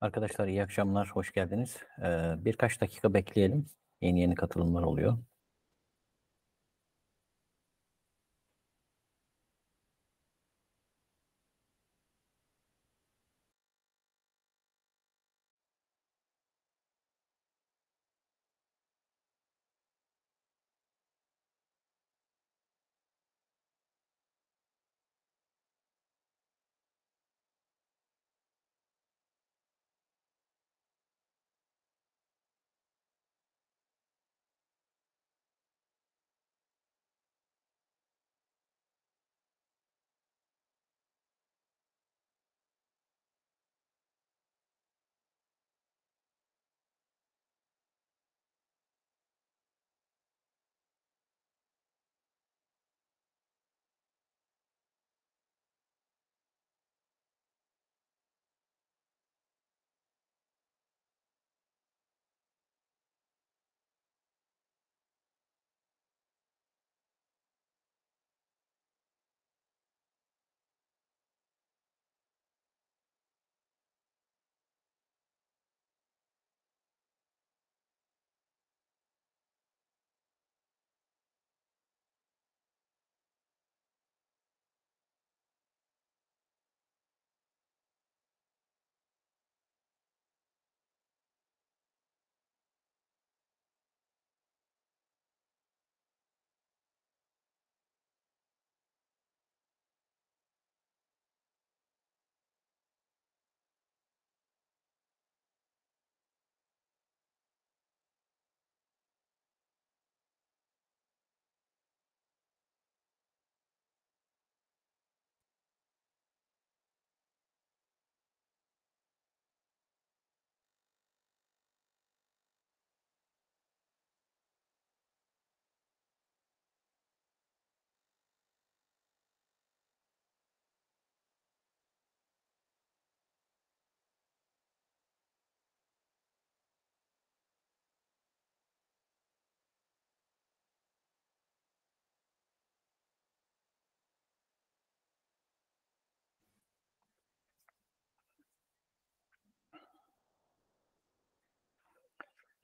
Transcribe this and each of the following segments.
Arkadaşlar iyi akşamlar, hoş geldiniz. Ee, birkaç dakika bekleyelim. Yeni yeni katılımlar oluyor.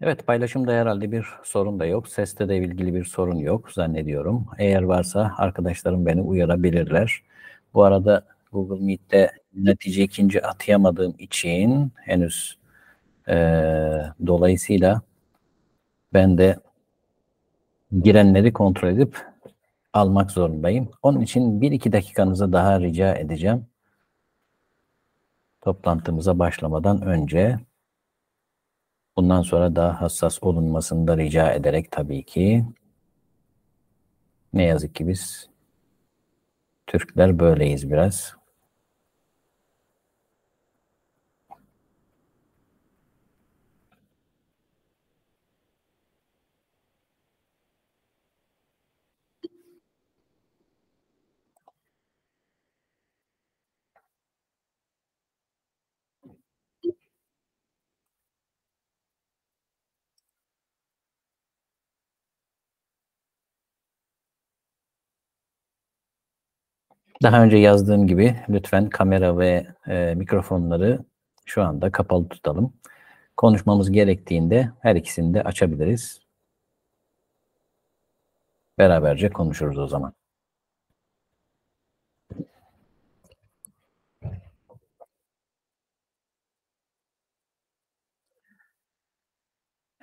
Evet paylaşımda herhalde bir sorun da yok. Seste de ilgili bir sorun yok zannediyorum. Eğer varsa arkadaşlarım beni uyarabilirler. Bu arada Google Meet'te netice ikinci atayamadığım için henüz e, dolayısıyla ben de girenleri kontrol edip almak zorundayım. Onun için bir iki dakikanızı daha rica edeceğim. Toplantımıza başlamadan önce. Bundan sonra daha hassas olunmasını da rica ederek tabii ki ne yazık ki biz Türkler böyleyiz biraz. Daha önce yazdığım gibi lütfen kamera ve e, mikrofonları şu anda kapalı tutalım. Konuşmamız gerektiğinde her ikisini de açabiliriz. Beraberce konuşuruz o zaman.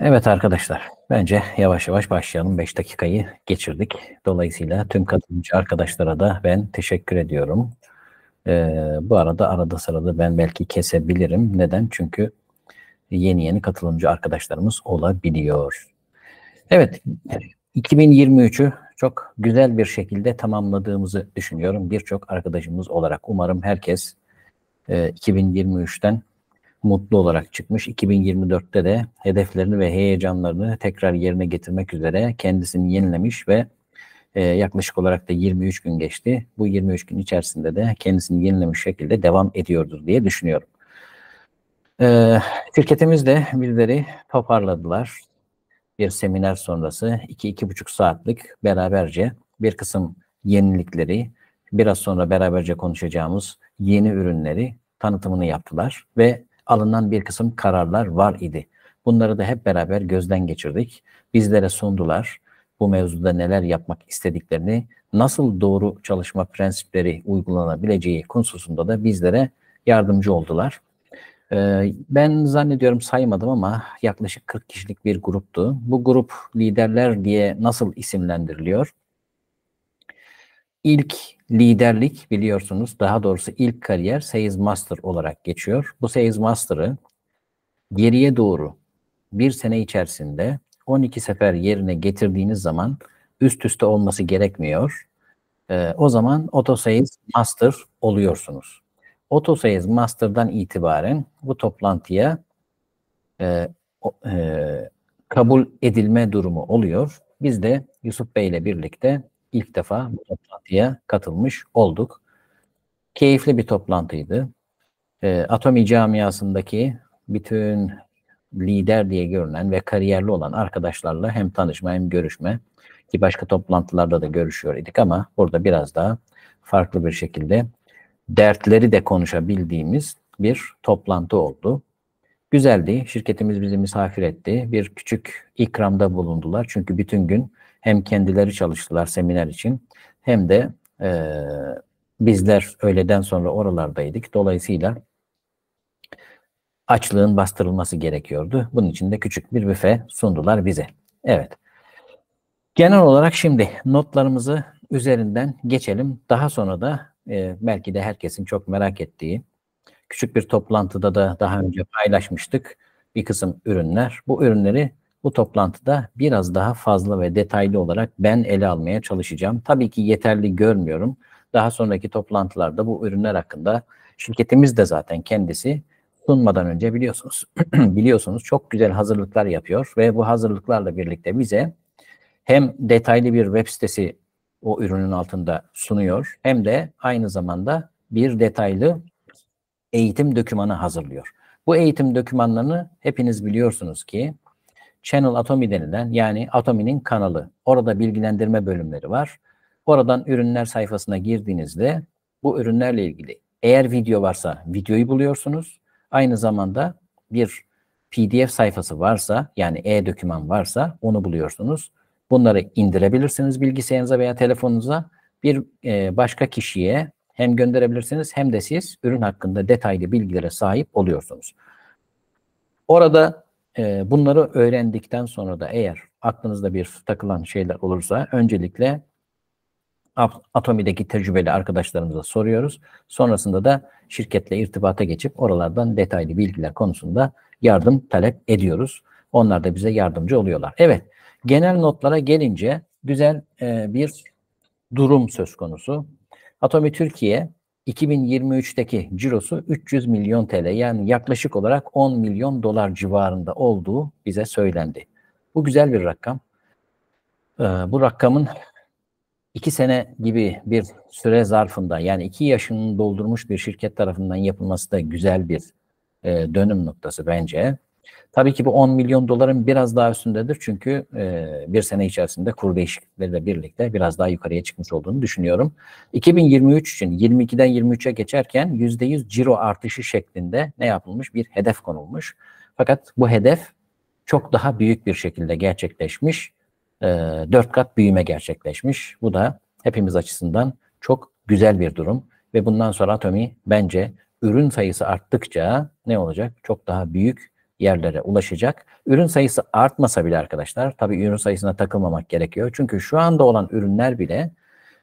Evet arkadaşlar, bence yavaş yavaş başlayalım. 5 dakikayı geçirdik. Dolayısıyla tüm katılımcı arkadaşlara da ben teşekkür ediyorum. Ee, bu arada arada sırada ben belki kesebilirim. Neden? Çünkü yeni yeni katılımcı arkadaşlarımız olabiliyor. Evet, 2023'ü çok güzel bir şekilde tamamladığımızı düşünüyorum. Birçok arkadaşımız olarak umarım herkes 2023'ten e, mutlu olarak çıkmış. 2024'te de hedeflerini ve heyecanlarını tekrar yerine getirmek üzere kendisini yenilemiş ve e, yaklaşık olarak da 23 gün geçti. Bu 23 gün içerisinde de kendisini yenilemiş şekilde devam ediyordur diye düşünüyorum. E, şirketimizde birileri toparladılar. Bir seminer sonrası 2-2,5 saatlik beraberce bir kısım yenilikleri, biraz sonra beraberce konuşacağımız yeni ürünleri tanıtımını yaptılar ve alınan bir kısım kararlar var idi. Bunları da hep beraber gözden geçirdik. Bizlere sundular bu mevzuda neler yapmak istediklerini, nasıl doğru çalışma prensipleri uygulanabileceği konusunda da bizlere yardımcı oldular. Ee, ben zannediyorum saymadım ama yaklaşık 40 kişilik bir gruptu. Bu grup liderler diye nasıl isimlendiriliyor? ilk liderlik biliyorsunuz daha doğrusu ilk kariyer Sales Master olarak geçiyor. Bu Sales Master'ı geriye doğru bir sene içerisinde 12 sefer yerine getirdiğiniz zaman üst üste olması gerekmiyor. Ee, o zaman Autosales Master oluyorsunuz. Autosales Master'dan itibaren bu toplantıya e, e, kabul edilme durumu oluyor. Biz de Yusuf Bey ile birlikte ilk defa bu toplantıya katılmış olduk. Keyifli bir toplantıydı. E, Atomi camiasındaki bütün lider diye görünen ve kariyerli olan arkadaşlarla hem tanışma hem görüşme ki başka toplantılarda da görüşüyor idik ama burada biraz daha farklı bir şekilde dertleri de konuşabildiğimiz bir toplantı oldu. Güzeldi. Şirketimiz bizi misafir etti. Bir küçük ikramda bulundular. Çünkü bütün gün hem kendileri çalıştılar seminer için hem de e, bizler öğleden sonra oralardaydık. Dolayısıyla açlığın bastırılması gerekiyordu. Bunun için de küçük bir büfe sundular bize. Evet. Genel olarak şimdi notlarımızı üzerinden geçelim. Daha sonra da e, belki de herkesin çok merak ettiği küçük bir toplantıda da daha önce paylaşmıştık bir kısım ürünler. Bu ürünleri bu toplantıda biraz daha fazla ve detaylı olarak ben ele almaya çalışacağım. Tabii ki yeterli görmüyorum. Daha sonraki toplantılarda bu ürünler hakkında şirketimiz de zaten kendisi sunmadan önce biliyorsunuz biliyorsunuz çok güzel hazırlıklar yapıyor ve bu hazırlıklarla birlikte bize hem detaylı bir web sitesi o ürünün altında sunuyor hem de aynı zamanda bir detaylı eğitim dokümanı hazırlıyor. Bu eğitim dokümanlarını hepiniz biliyorsunuz ki Channel Atomi denilen yani Atomi'nin kanalı. Orada bilgilendirme bölümleri var. Oradan ürünler sayfasına girdiğinizde bu ürünlerle ilgili eğer video varsa videoyu buluyorsunuz. Aynı zamanda bir PDF sayfası varsa yani e döküman varsa onu buluyorsunuz. Bunları indirebilirsiniz bilgisayarınıza veya telefonunuza. Bir e, başka kişiye hem gönderebilirsiniz hem de siz ürün hakkında detaylı bilgilere sahip oluyorsunuz. Orada bunları öğrendikten sonra da eğer aklınızda bir takılan şeyler olursa öncelikle Atomi'deki tecrübeli arkadaşlarımıza soruyoruz. Sonrasında da şirketle irtibata geçip oralardan detaylı bilgiler konusunda yardım talep ediyoruz. Onlar da bize yardımcı oluyorlar. Evet, genel notlara gelince güzel bir durum söz konusu. Atomi Türkiye 2023'teki cirosu 300 milyon TL yani yaklaşık olarak 10 milyon dolar civarında olduğu bize söylendi. Bu güzel bir rakam. Ee, bu rakamın 2 sene gibi bir süre zarfında yani 2 yaşını doldurmuş bir şirket tarafından yapılması da güzel bir e, dönüm noktası bence. Tabii ki bu 10 milyon doların biraz daha üstündedir çünkü e, bir sene içerisinde kur değişiklikleriyle birlikte biraz daha yukarıya çıkmış olduğunu düşünüyorum. 2023 için 22'den 23'e geçerken %100 ciro artışı şeklinde ne yapılmış? Bir hedef konulmuş. Fakat bu hedef çok daha büyük bir şekilde gerçekleşmiş. E, 4 kat büyüme gerçekleşmiş. Bu da hepimiz açısından çok güzel bir durum. Ve bundan sonra Atomi bence ürün sayısı arttıkça ne olacak? Çok daha büyük yerlere ulaşacak. Ürün sayısı artmasa bile arkadaşlar, tabii ürün sayısına takılmamak gerekiyor. Çünkü şu anda olan ürünler bile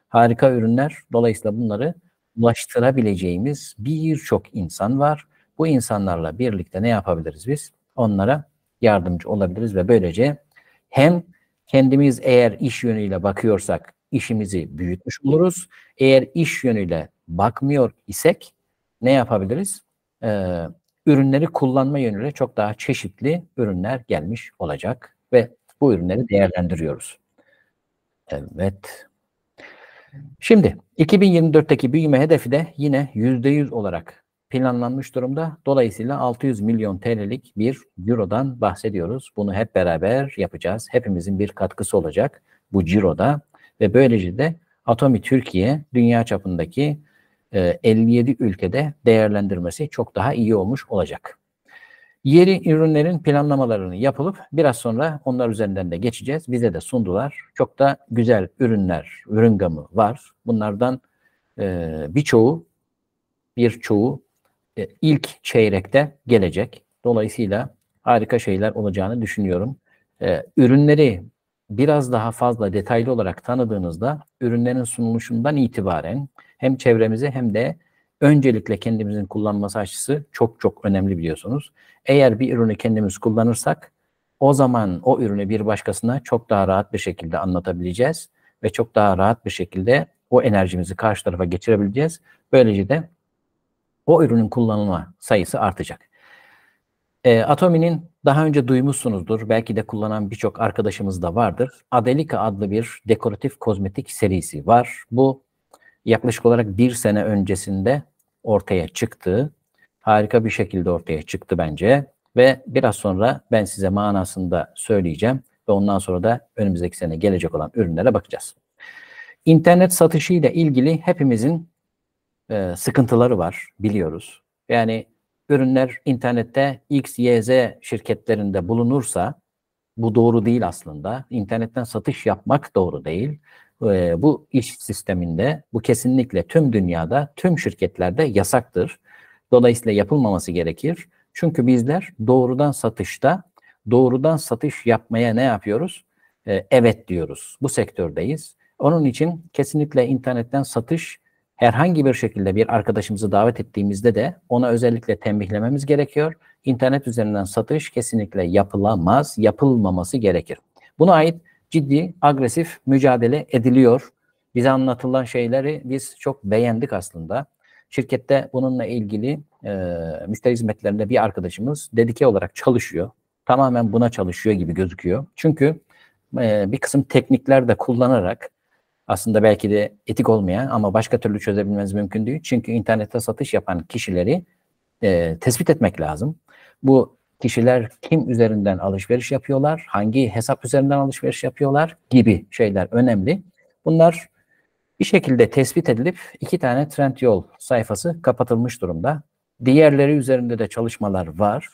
harika ürünler. Dolayısıyla bunları ulaştırabileceğimiz birçok insan var. Bu insanlarla birlikte ne yapabiliriz biz? Onlara yardımcı olabiliriz ve böylece hem kendimiz eğer iş yönüyle bakıyorsak işimizi büyütmüş oluruz. Eğer iş yönüyle bakmıyor isek ne yapabiliriz? Ee, ürünleri kullanma yönüyle çok daha çeşitli ürünler gelmiş olacak ve bu ürünleri değerlendiriyoruz. Evet. Şimdi 2024'teki büyüme hedefi de yine %100 olarak planlanmış durumda. Dolayısıyla 600 milyon TL'lik bir Euro'dan bahsediyoruz. Bunu hep beraber yapacağız. Hepimizin bir katkısı olacak bu ciroda ve böylece de Atomi Türkiye dünya çapındaki 57 e, ülkede değerlendirmesi çok daha iyi olmuş olacak. Yeri ürünlerin planlamalarını yapılıp biraz sonra onlar üzerinden de geçeceğiz. Bize de sundular. Çok da güzel ürünler, ürün gamı var. Bunlardan e, birçoğu, birçoğu e, ilk çeyrekte gelecek. Dolayısıyla harika şeyler olacağını düşünüyorum. E, ürünleri biraz daha fazla detaylı olarak tanıdığınızda ürünlerin sunuluşundan itibaren hem çevremizi hem de öncelikle kendimizin kullanması açısı çok çok önemli biliyorsunuz. Eğer bir ürünü kendimiz kullanırsak o zaman o ürünü bir başkasına çok daha rahat bir şekilde anlatabileceğiz ve çok daha rahat bir şekilde o enerjimizi karşı tarafa geçirebileceğiz. Böylece de o ürünün kullanılma sayısı artacak. E, Atomi'nin daha önce duymuşsunuzdur, belki de kullanan birçok arkadaşımız da vardır. Adelika adlı bir dekoratif kozmetik serisi var. Bu yaklaşık olarak bir sene öncesinde ortaya çıktı. Harika bir şekilde ortaya çıktı bence ve biraz sonra ben size manasında söyleyeceğim ve ondan sonra da önümüzdeki sene gelecek olan ürünlere bakacağız. İnternet satışıyla ilgili hepimizin e, sıkıntıları var biliyoruz. Yani ürünler internette X, Y, Z şirketlerinde bulunursa bu doğru değil aslında. İnternetten satış yapmak doğru değil e, bu iş sisteminde bu kesinlikle tüm dünyada tüm şirketlerde yasaktır. Dolayısıyla yapılmaması gerekir. Çünkü bizler doğrudan satışta doğrudan satış yapmaya ne yapıyoruz? E, evet diyoruz. Bu sektördeyiz. Onun için kesinlikle internetten satış herhangi bir şekilde bir arkadaşımızı davet ettiğimizde de ona özellikle tembihlememiz gerekiyor. İnternet üzerinden satış kesinlikle yapılamaz, yapılmaması gerekir. Buna ait ciddi agresif mücadele ediliyor. Bize anlatılan şeyleri biz çok beğendik aslında. Şirkette bununla ilgili e, müşteri hizmetlerinde bir arkadaşımız dedike olarak çalışıyor. Tamamen buna çalışıyor gibi gözüküyor. Çünkü e, bir kısım teknikler de kullanarak aslında belki de etik olmayan ama başka türlü çözebilmeniz mümkün değil. Çünkü internette satış yapan kişileri e, tespit etmek lazım. Bu kişiler kim üzerinden alışveriş yapıyorlar, hangi hesap üzerinden alışveriş yapıyorlar gibi şeyler önemli. Bunlar bir şekilde tespit edilip iki tane trend yol sayfası kapatılmış durumda. Diğerleri üzerinde de çalışmalar var.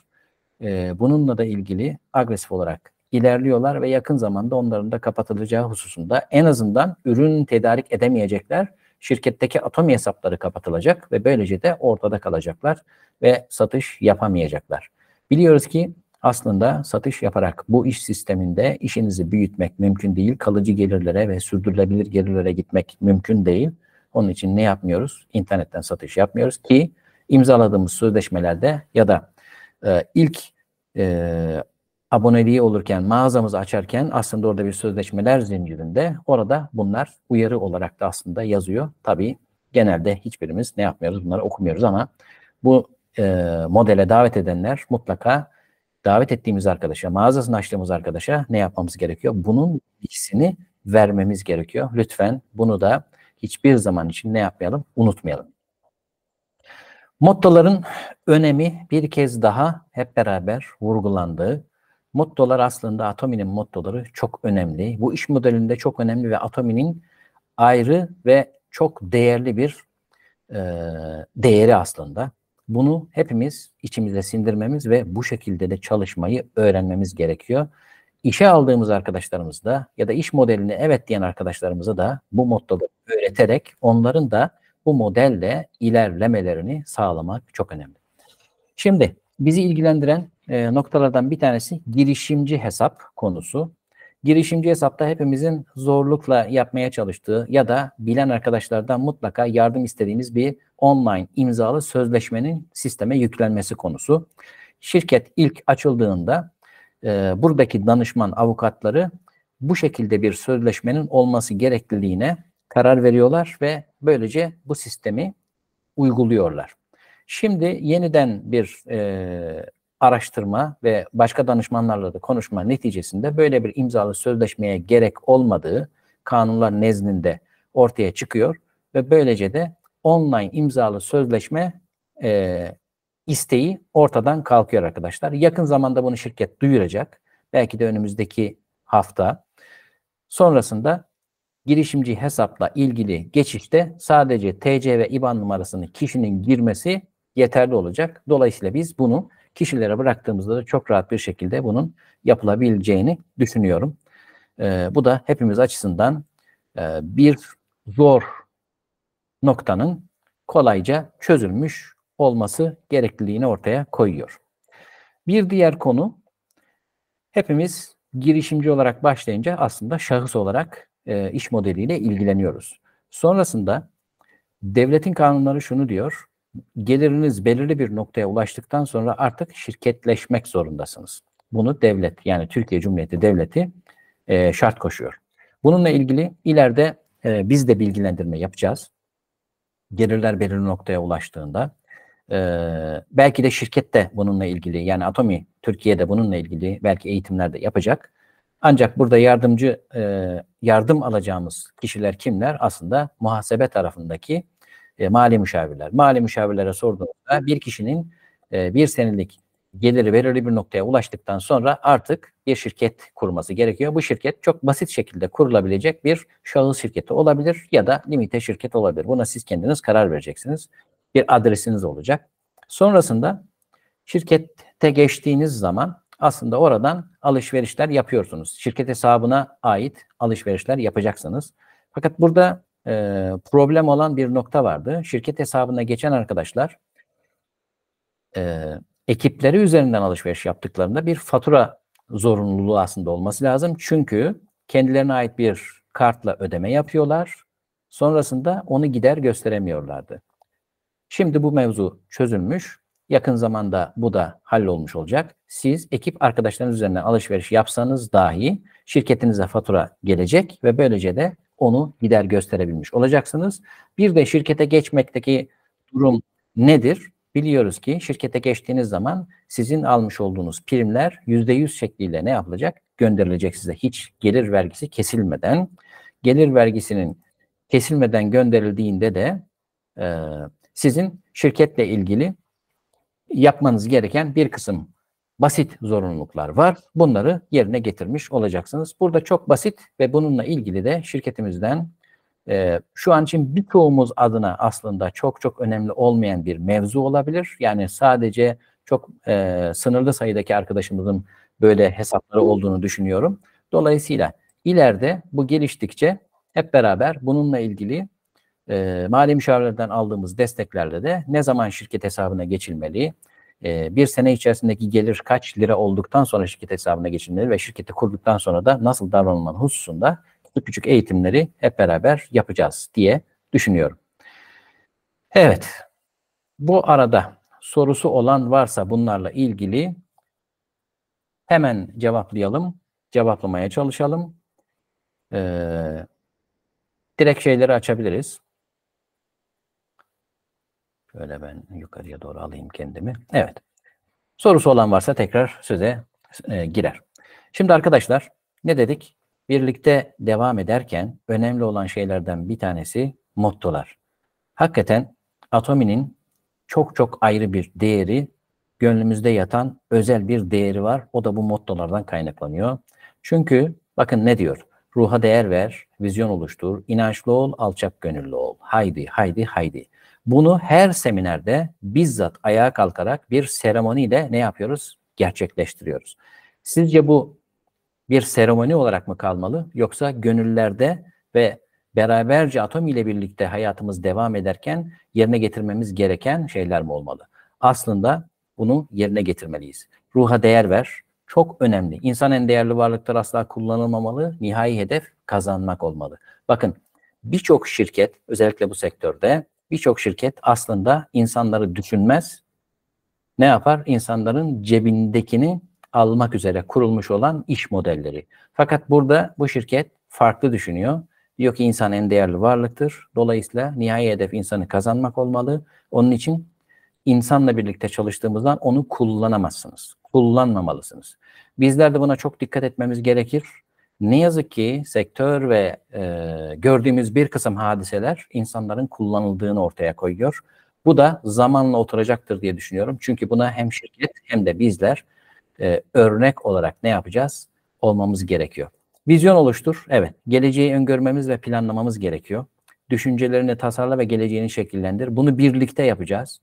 Ee, bununla da ilgili agresif olarak ilerliyorlar ve yakın zamanda onların da kapatılacağı hususunda en azından ürün tedarik edemeyecekler. Şirketteki atomi hesapları kapatılacak ve böylece de ortada kalacaklar ve satış yapamayacaklar. Biliyoruz ki aslında satış yaparak bu iş sisteminde işinizi büyütmek mümkün değil. Kalıcı gelirlere ve sürdürülebilir gelirlere gitmek mümkün değil. Onun için ne yapmıyoruz? İnternetten satış yapmıyoruz ki imzaladığımız sözleşmelerde ya da e, ilk e, aboneliği olurken, mağazamızı açarken aslında orada bir sözleşmeler zincirinde orada bunlar uyarı olarak da aslında yazıyor. Tabii genelde hiçbirimiz ne yapmıyoruz? Bunları okumuyoruz ama bu e, modele davet edenler mutlaka davet ettiğimiz arkadaşa, mağazasını açtığımız arkadaşa ne yapmamız gerekiyor? Bunun ikisini vermemiz gerekiyor. Lütfen bunu da hiçbir zaman için ne yapmayalım? Unutmayalım. Mottoların önemi bir kez daha hep beraber vurgulandı. Mottolar aslında Atomi'nin mottoları çok önemli. Bu iş modelinde çok önemli ve Atomi'nin ayrı ve çok değerli bir e, değeri aslında. Bunu hepimiz içimize sindirmemiz ve bu şekilde de çalışmayı öğrenmemiz gerekiyor. İşe aldığımız arkadaşlarımız da ya da iş modelini evet diyen arkadaşlarımıza da bu mottoları öğreterek onların da bu modelle ilerlemelerini sağlamak çok önemli. Şimdi bizi ilgilendiren e, noktalardan bir tanesi girişimci hesap konusu. Girişimci hesapta hepimizin zorlukla yapmaya çalıştığı ya da bilen arkadaşlardan mutlaka yardım istediğimiz bir online imzalı sözleşmenin sisteme yüklenmesi konusu. Şirket ilk açıldığında e, buradaki danışman avukatları bu şekilde bir sözleşmenin olması gerekliliğine karar veriyorlar ve böylece bu sistemi uyguluyorlar. Şimdi yeniden bir e, araştırma ve başka danışmanlarla da konuşma neticesinde böyle bir imzalı sözleşmeye gerek olmadığı kanunlar nezdinde ortaya çıkıyor ve böylece de online imzalı sözleşme e, isteği ortadan kalkıyor arkadaşlar. Yakın zamanda bunu şirket duyuracak. Belki de önümüzdeki hafta. Sonrasında girişimci hesapla ilgili geçişte sadece TC ve IBAN numarasını kişinin girmesi yeterli olacak. Dolayısıyla biz bunu kişilere bıraktığımızda da çok rahat bir şekilde bunun yapılabileceğini düşünüyorum. E, bu da hepimiz açısından e, bir zor noktanın kolayca çözülmüş olması gerekliliğini ortaya koyuyor. Bir diğer konu hepimiz girişimci olarak başlayınca aslında şahıs olarak e, iş modeliyle ilgileniyoruz. Sonrasında devletin kanunları şunu diyor geliriniz belirli bir noktaya ulaştıktan sonra artık şirketleşmek zorundasınız. Bunu devlet yani Türkiye Cumhuriyeti Devleti e, şart koşuyor. Bununla ilgili ileride e, biz de bilgilendirme yapacağız. Gelirler belirli noktaya ulaştığında e, belki de şirket de bununla ilgili yani Atomi Türkiye'de bununla ilgili belki eğitimler de yapacak. Ancak burada yardımcı e, yardım alacağımız kişiler kimler? Aslında muhasebe tarafındaki e, mali müşavirler. Mali müşavirlere sorduğumuzda bir kişinin e, bir senelik geliri belirli bir noktaya ulaştıktan sonra artık bir şirket kurması gerekiyor. Bu şirket çok basit şekilde kurulabilecek bir şahıs şirketi olabilir ya da limite şirket olabilir. Buna siz kendiniz karar vereceksiniz. Bir adresiniz olacak. Sonrasında şirkette geçtiğiniz zaman aslında oradan alışverişler yapıyorsunuz. Şirket hesabına ait alışverişler yapacaksınız. Fakat burada e, problem olan bir nokta vardı. Şirket hesabına geçen arkadaşlar e, ekipleri üzerinden alışveriş yaptıklarında bir fatura zorunluluğu aslında olması lazım. Çünkü kendilerine ait bir kartla ödeme yapıyorlar. Sonrasında onu gider gösteremiyorlardı. Şimdi bu mevzu çözülmüş. Yakın zamanda bu da hallolmuş olacak. Siz ekip arkadaşlarınız üzerinden alışveriş yapsanız dahi şirketinize fatura gelecek ve böylece de onu gider gösterebilmiş olacaksınız. Bir de şirkete geçmekteki durum nedir? Biliyoruz ki şirkete geçtiğiniz zaman sizin almış olduğunuz primler %100 şekliyle ne yapılacak? Gönderilecek size hiç gelir vergisi kesilmeden. Gelir vergisinin kesilmeden gönderildiğinde de e, sizin şirketle ilgili yapmanız gereken bir kısım basit zorunluluklar var. Bunları yerine getirmiş olacaksınız. Burada çok basit ve bununla ilgili de şirketimizden e, şu an için birçoğumuz adına aslında çok çok önemli olmayan bir mevzu olabilir. Yani sadece çok e, sınırlı sayıdaki arkadaşımızın böyle hesapları olduğunu düşünüyorum. Dolayısıyla ileride bu geliştikçe hep beraber bununla ilgili e, mali müşavirlerden aldığımız desteklerle de ne zaman şirket hesabına geçilmeli, ee, bir sene içerisindeki gelir kaç lira olduktan sonra şirket hesabına geçirilir ve şirketi kurduktan sonra da nasıl davranılman hususunda küçük küçük eğitimleri hep beraber yapacağız diye düşünüyorum. Evet, bu arada sorusu olan varsa bunlarla ilgili hemen cevaplayalım, cevaplamaya çalışalım. Ee, direkt şeyleri açabiliriz. Öyle ben yukarıya doğru alayım kendimi. Evet. Sorusu olan varsa tekrar söze e, girer. Şimdi arkadaşlar ne dedik? Birlikte devam ederken önemli olan şeylerden bir tanesi mottolar. Hakikaten Atomi'nin çok çok ayrı bir değeri, gönlümüzde yatan özel bir değeri var. O da bu mottolardan kaynaklanıyor. Çünkü bakın ne diyor? Ruha değer ver, vizyon oluştur, inançlı ol, alçak gönüllü ol. Haydi, haydi, haydi. Bunu her seminerde bizzat ayağa kalkarak bir seremoniyle ne yapıyoruz? Gerçekleştiriyoruz. Sizce bu bir seremoni olarak mı kalmalı yoksa gönüllerde ve beraberce atom ile birlikte hayatımız devam ederken yerine getirmemiz gereken şeyler mi olmalı? Aslında bunu yerine getirmeliyiz. Ruha değer ver. Çok önemli. İnsan en değerli varlıktır asla kullanılmamalı. Nihai hedef kazanmak olmalı. Bakın birçok şirket özellikle bu sektörde Birçok şirket aslında insanları düşünmez. Ne yapar? İnsanların cebindekini almak üzere kurulmuş olan iş modelleri. Fakat burada bu şirket farklı düşünüyor. Diyor ki insan en değerli varlıktır. Dolayısıyla nihai hedef insanı kazanmak olmalı. Onun için insanla birlikte çalıştığımızdan onu kullanamazsınız. Kullanmamalısınız. Bizler de buna çok dikkat etmemiz gerekir. Ne yazık ki sektör ve e, gördüğümüz bir kısım hadiseler insanların kullanıldığını ortaya koyuyor. Bu da zamanla oturacaktır diye düşünüyorum. Çünkü buna hem şirket hem de bizler e, örnek olarak ne yapacağız olmamız gerekiyor. Vizyon oluştur. Evet, geleceği öngörmemiz ve planlamamız gerekiyor. Düşüncelerini tasarla ve geleceğini şekillendir. Bunu birlikte yapacağız.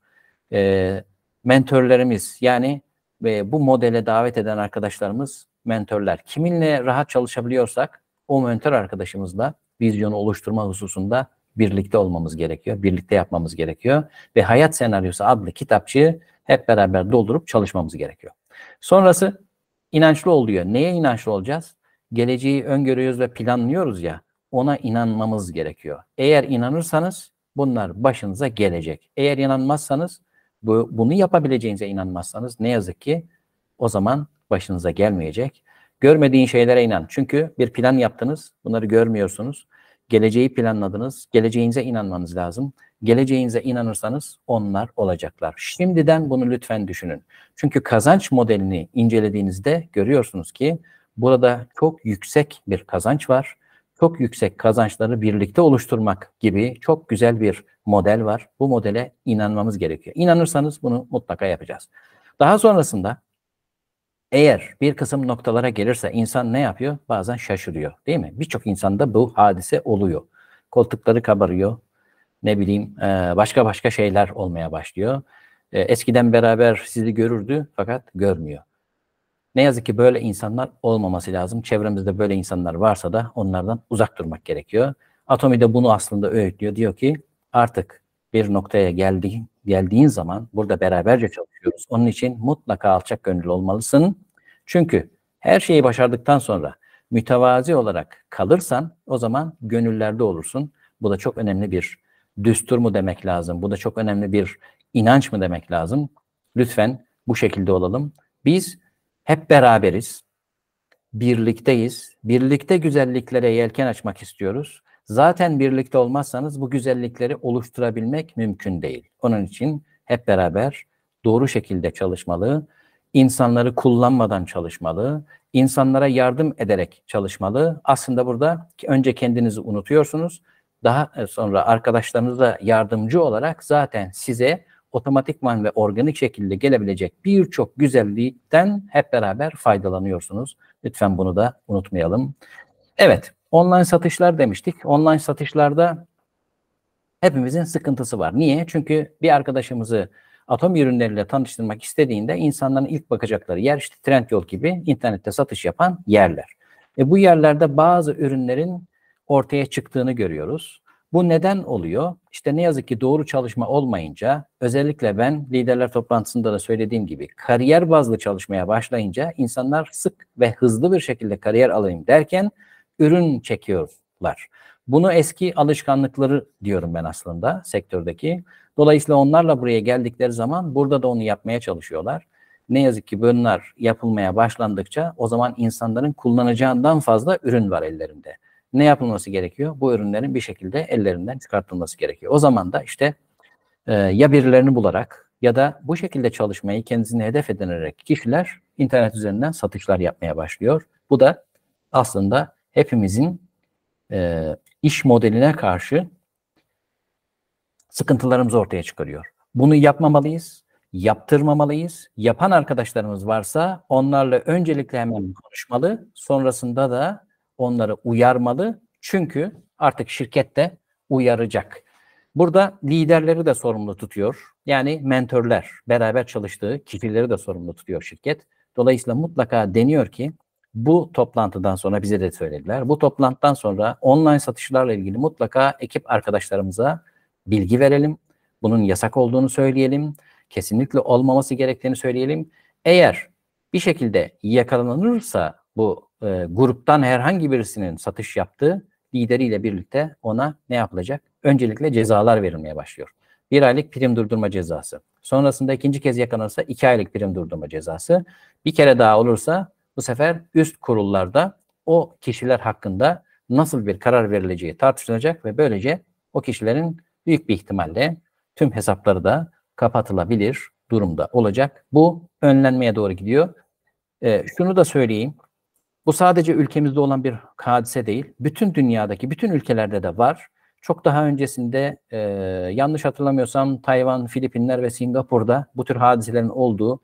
E, mentörlerimiz yani ve bu modele davet eden arkadaşlarımız mentorlar Kiminle rahat çalışabiliyorsak o mentor arkadaşımızla vizyonu oluşturma hususunda birlikte olmamız gerekiyor. Birlikte yapmamız gerekiyor. Ve Hayat Senaryosu adlı kitapçığı hep beraber doldurup çalışmamız gerekiyor. Sonrası inançlı oluyor. Neye inançlı olacağız? Geleceği öngörüyoruz ve planlıyoruz ya ona inanmamız gerekiyor. Eğer inanırsanız bunlar başınıza gelecek. Eğer inanmazsanız bu, bunu yapabileceğinize inanmazsanız ne yazık ki o zaman başınıza gelmeyecek. Görmediğin şeylere inan. Çünkü bir plan yaptınız, bunları görmüyorsunuz. Geleceği planladınız, geleceğinize inanmanız lazım. Geleceğinize inanırsanız onlar olacaklar. Şimdiden bunu lütfen düşünün. Çünkü kazanç modelini incelediğinizde görüyorsunuz ki burada çok yüksek bir kazanç var. Çok yüksek kazançları birlikte oluşturmak gibi çok güzel bir model var. Bu modele inanmamız gerekiyor. İnanırsanız bunu mutlaka yapacağız. Daha sonrasında eğer bir kısım noktalara gelirse insan ne yapıyor? Bazen şaşırıyor değil mi? Birçok insanda bu hadise oluyor. Koltukları kabarıyor. Ne bileyim e, başka başka şeyler olmaya başlıyor. E, eskiden beraber sizi görürdü fakat görmüyor. Ne yazık ki böyle insanlar olmaması lazım. Çevremizde böyle insanlar varsa da onlardan uzak durmak gerekiyor. Atomi de bunu aslında öğütlüyor. Diyor ki artık bir noktaya geldiğin, geldiğin zaman burada beraberce çalış yapıyoruz. Onun için mutlaka alçak gönüllü olmalısın. Çünkü her şeyi başardıktan sonra mütevazi olarak kalırsan o zaman gönüllerde olursun. Bu da çok önemli bir düstur mu demek lazım? Bu da çok önemli bir inanç mı demek lazım? Lütfen bu şekilde olalım. Biz hep beraberiz. Birlikteyiz. Birlikte güzelliklere yelken açmak istiyoruz. Zaten birlikte olmazsanız bu güzellikleri oluşturabilmek mümkün değil. Onun için hep beraber doğru şekilde çalışmalı, insanları kullanmadan çalışmalı, insanlara yardım ederek çalışmalı. Aslında burada önce kendinizi unutuyorsunuz, daha e, sonra arkadaşlarınıza yardımcı olarak zaten size otomatikman ve organik şekilde gelebilecek birçok güzellikten hep beraber faydalanıyorsunuz. Lütfen bunu da unutmayalım. Evet, online satışlar demiştik. Online satışlarda hepimizin sıkıntısı var. Niye? Çünkü bir arkadaşımızı atom ürünleriyle tanıştırmak istediğinde insanların ilk bakacakları yer işte Trendyol gibi internette satış yapan yerler. E bu yerlerde bazı ürünlerin ortaya çıktığını görüyoruz. Bu neden oluyor? İşte ne yazık ki doğru çalışma olmayınca özellikle ben liderler toplantısında da söylediğim gibi kariyer bazlı çalışmaya başlayınca insanlar sık ve hızlı bir şekilde kariyer alayım derken ürün çekiyorlar. Bunu eski alışkanlıkları diyorum ben aslında sektördeki. Dolayısıyla onlarla buraya geldikleri zaman burada da onu yapmaya çalışıyorlar. Ne yazık ki bunlar yapılmaya başlandıkça o zaman insanların kullanacağından fazla ürün var ellerinde. Ne yapılması gerekiyor? Bu ürünlerin bir şekilde ellerinden çıkartılması gerekiyor. O zaman da işte e, ya birilerini bularak ya da bu şekilde çalışmayı kendisine hedef edinerek kişiler internet üzerinden satışlar yapmaya başlıyor. Bu da aslında hepimizin e, iş modeline karşı sıkıntılarımızı ortaya çıkarıyor. Bunu yapmamalıyız, yaptırmamalıyız. Yapan arkadaşlarımız varsa onlarla öncelikle hemen konuşmalı, sonrasında da onları uyarmalı. Çünkü artık şirket de uyaracak. Burada liderleri de sorumlu tutuyor. Yani mentorlar, beraber çalıştığı kişileri de sorumlu tutuyor şirket. Dolayısıyla mutlaka deniyor ki bu toplantıdan sonra bize de söylediler. Bu toplantıdan sonra online satışlarla ilgili mutlaka ekip arkadaşlarımıza bilgi verelim. Bunun yasak olduğunu söyleyelim. Kesinlikle olmaması gerektiğini söyleyelim. Eğer bir şekilde yakalanırsa bu e, gruptan herhangi birisinin satış yaptığı lideriyle birlikte ona ne yapılacak? Öncelikle cezalar verilmeye başlıyor. Bir aylık prim durdurma cezası. Sonrasında ikinci kez yakalanırsa iki aylık prim durdurma cezası. Bir kere daha olursa bu sefer üst kurullarda o kişiler hakkında nasıl bir karar verileceği tartışılacak ve böylece o kişilerin büyük bir ihtimalle tüm hesapları da kapatılabilir durumda olacak. Bu önlenmeye doğru gidiyor. E, şunu da söyleyeyim. Bu sadece ülkemizde olan bir hadise değil. Bütün dünyadaki, bütün ülkelerde de var. Çok daha öncesinde e, yanlış hatırlamıyorsam Tayvan, Filipinler ve Singapur'da bu tür hadiselerin olduğu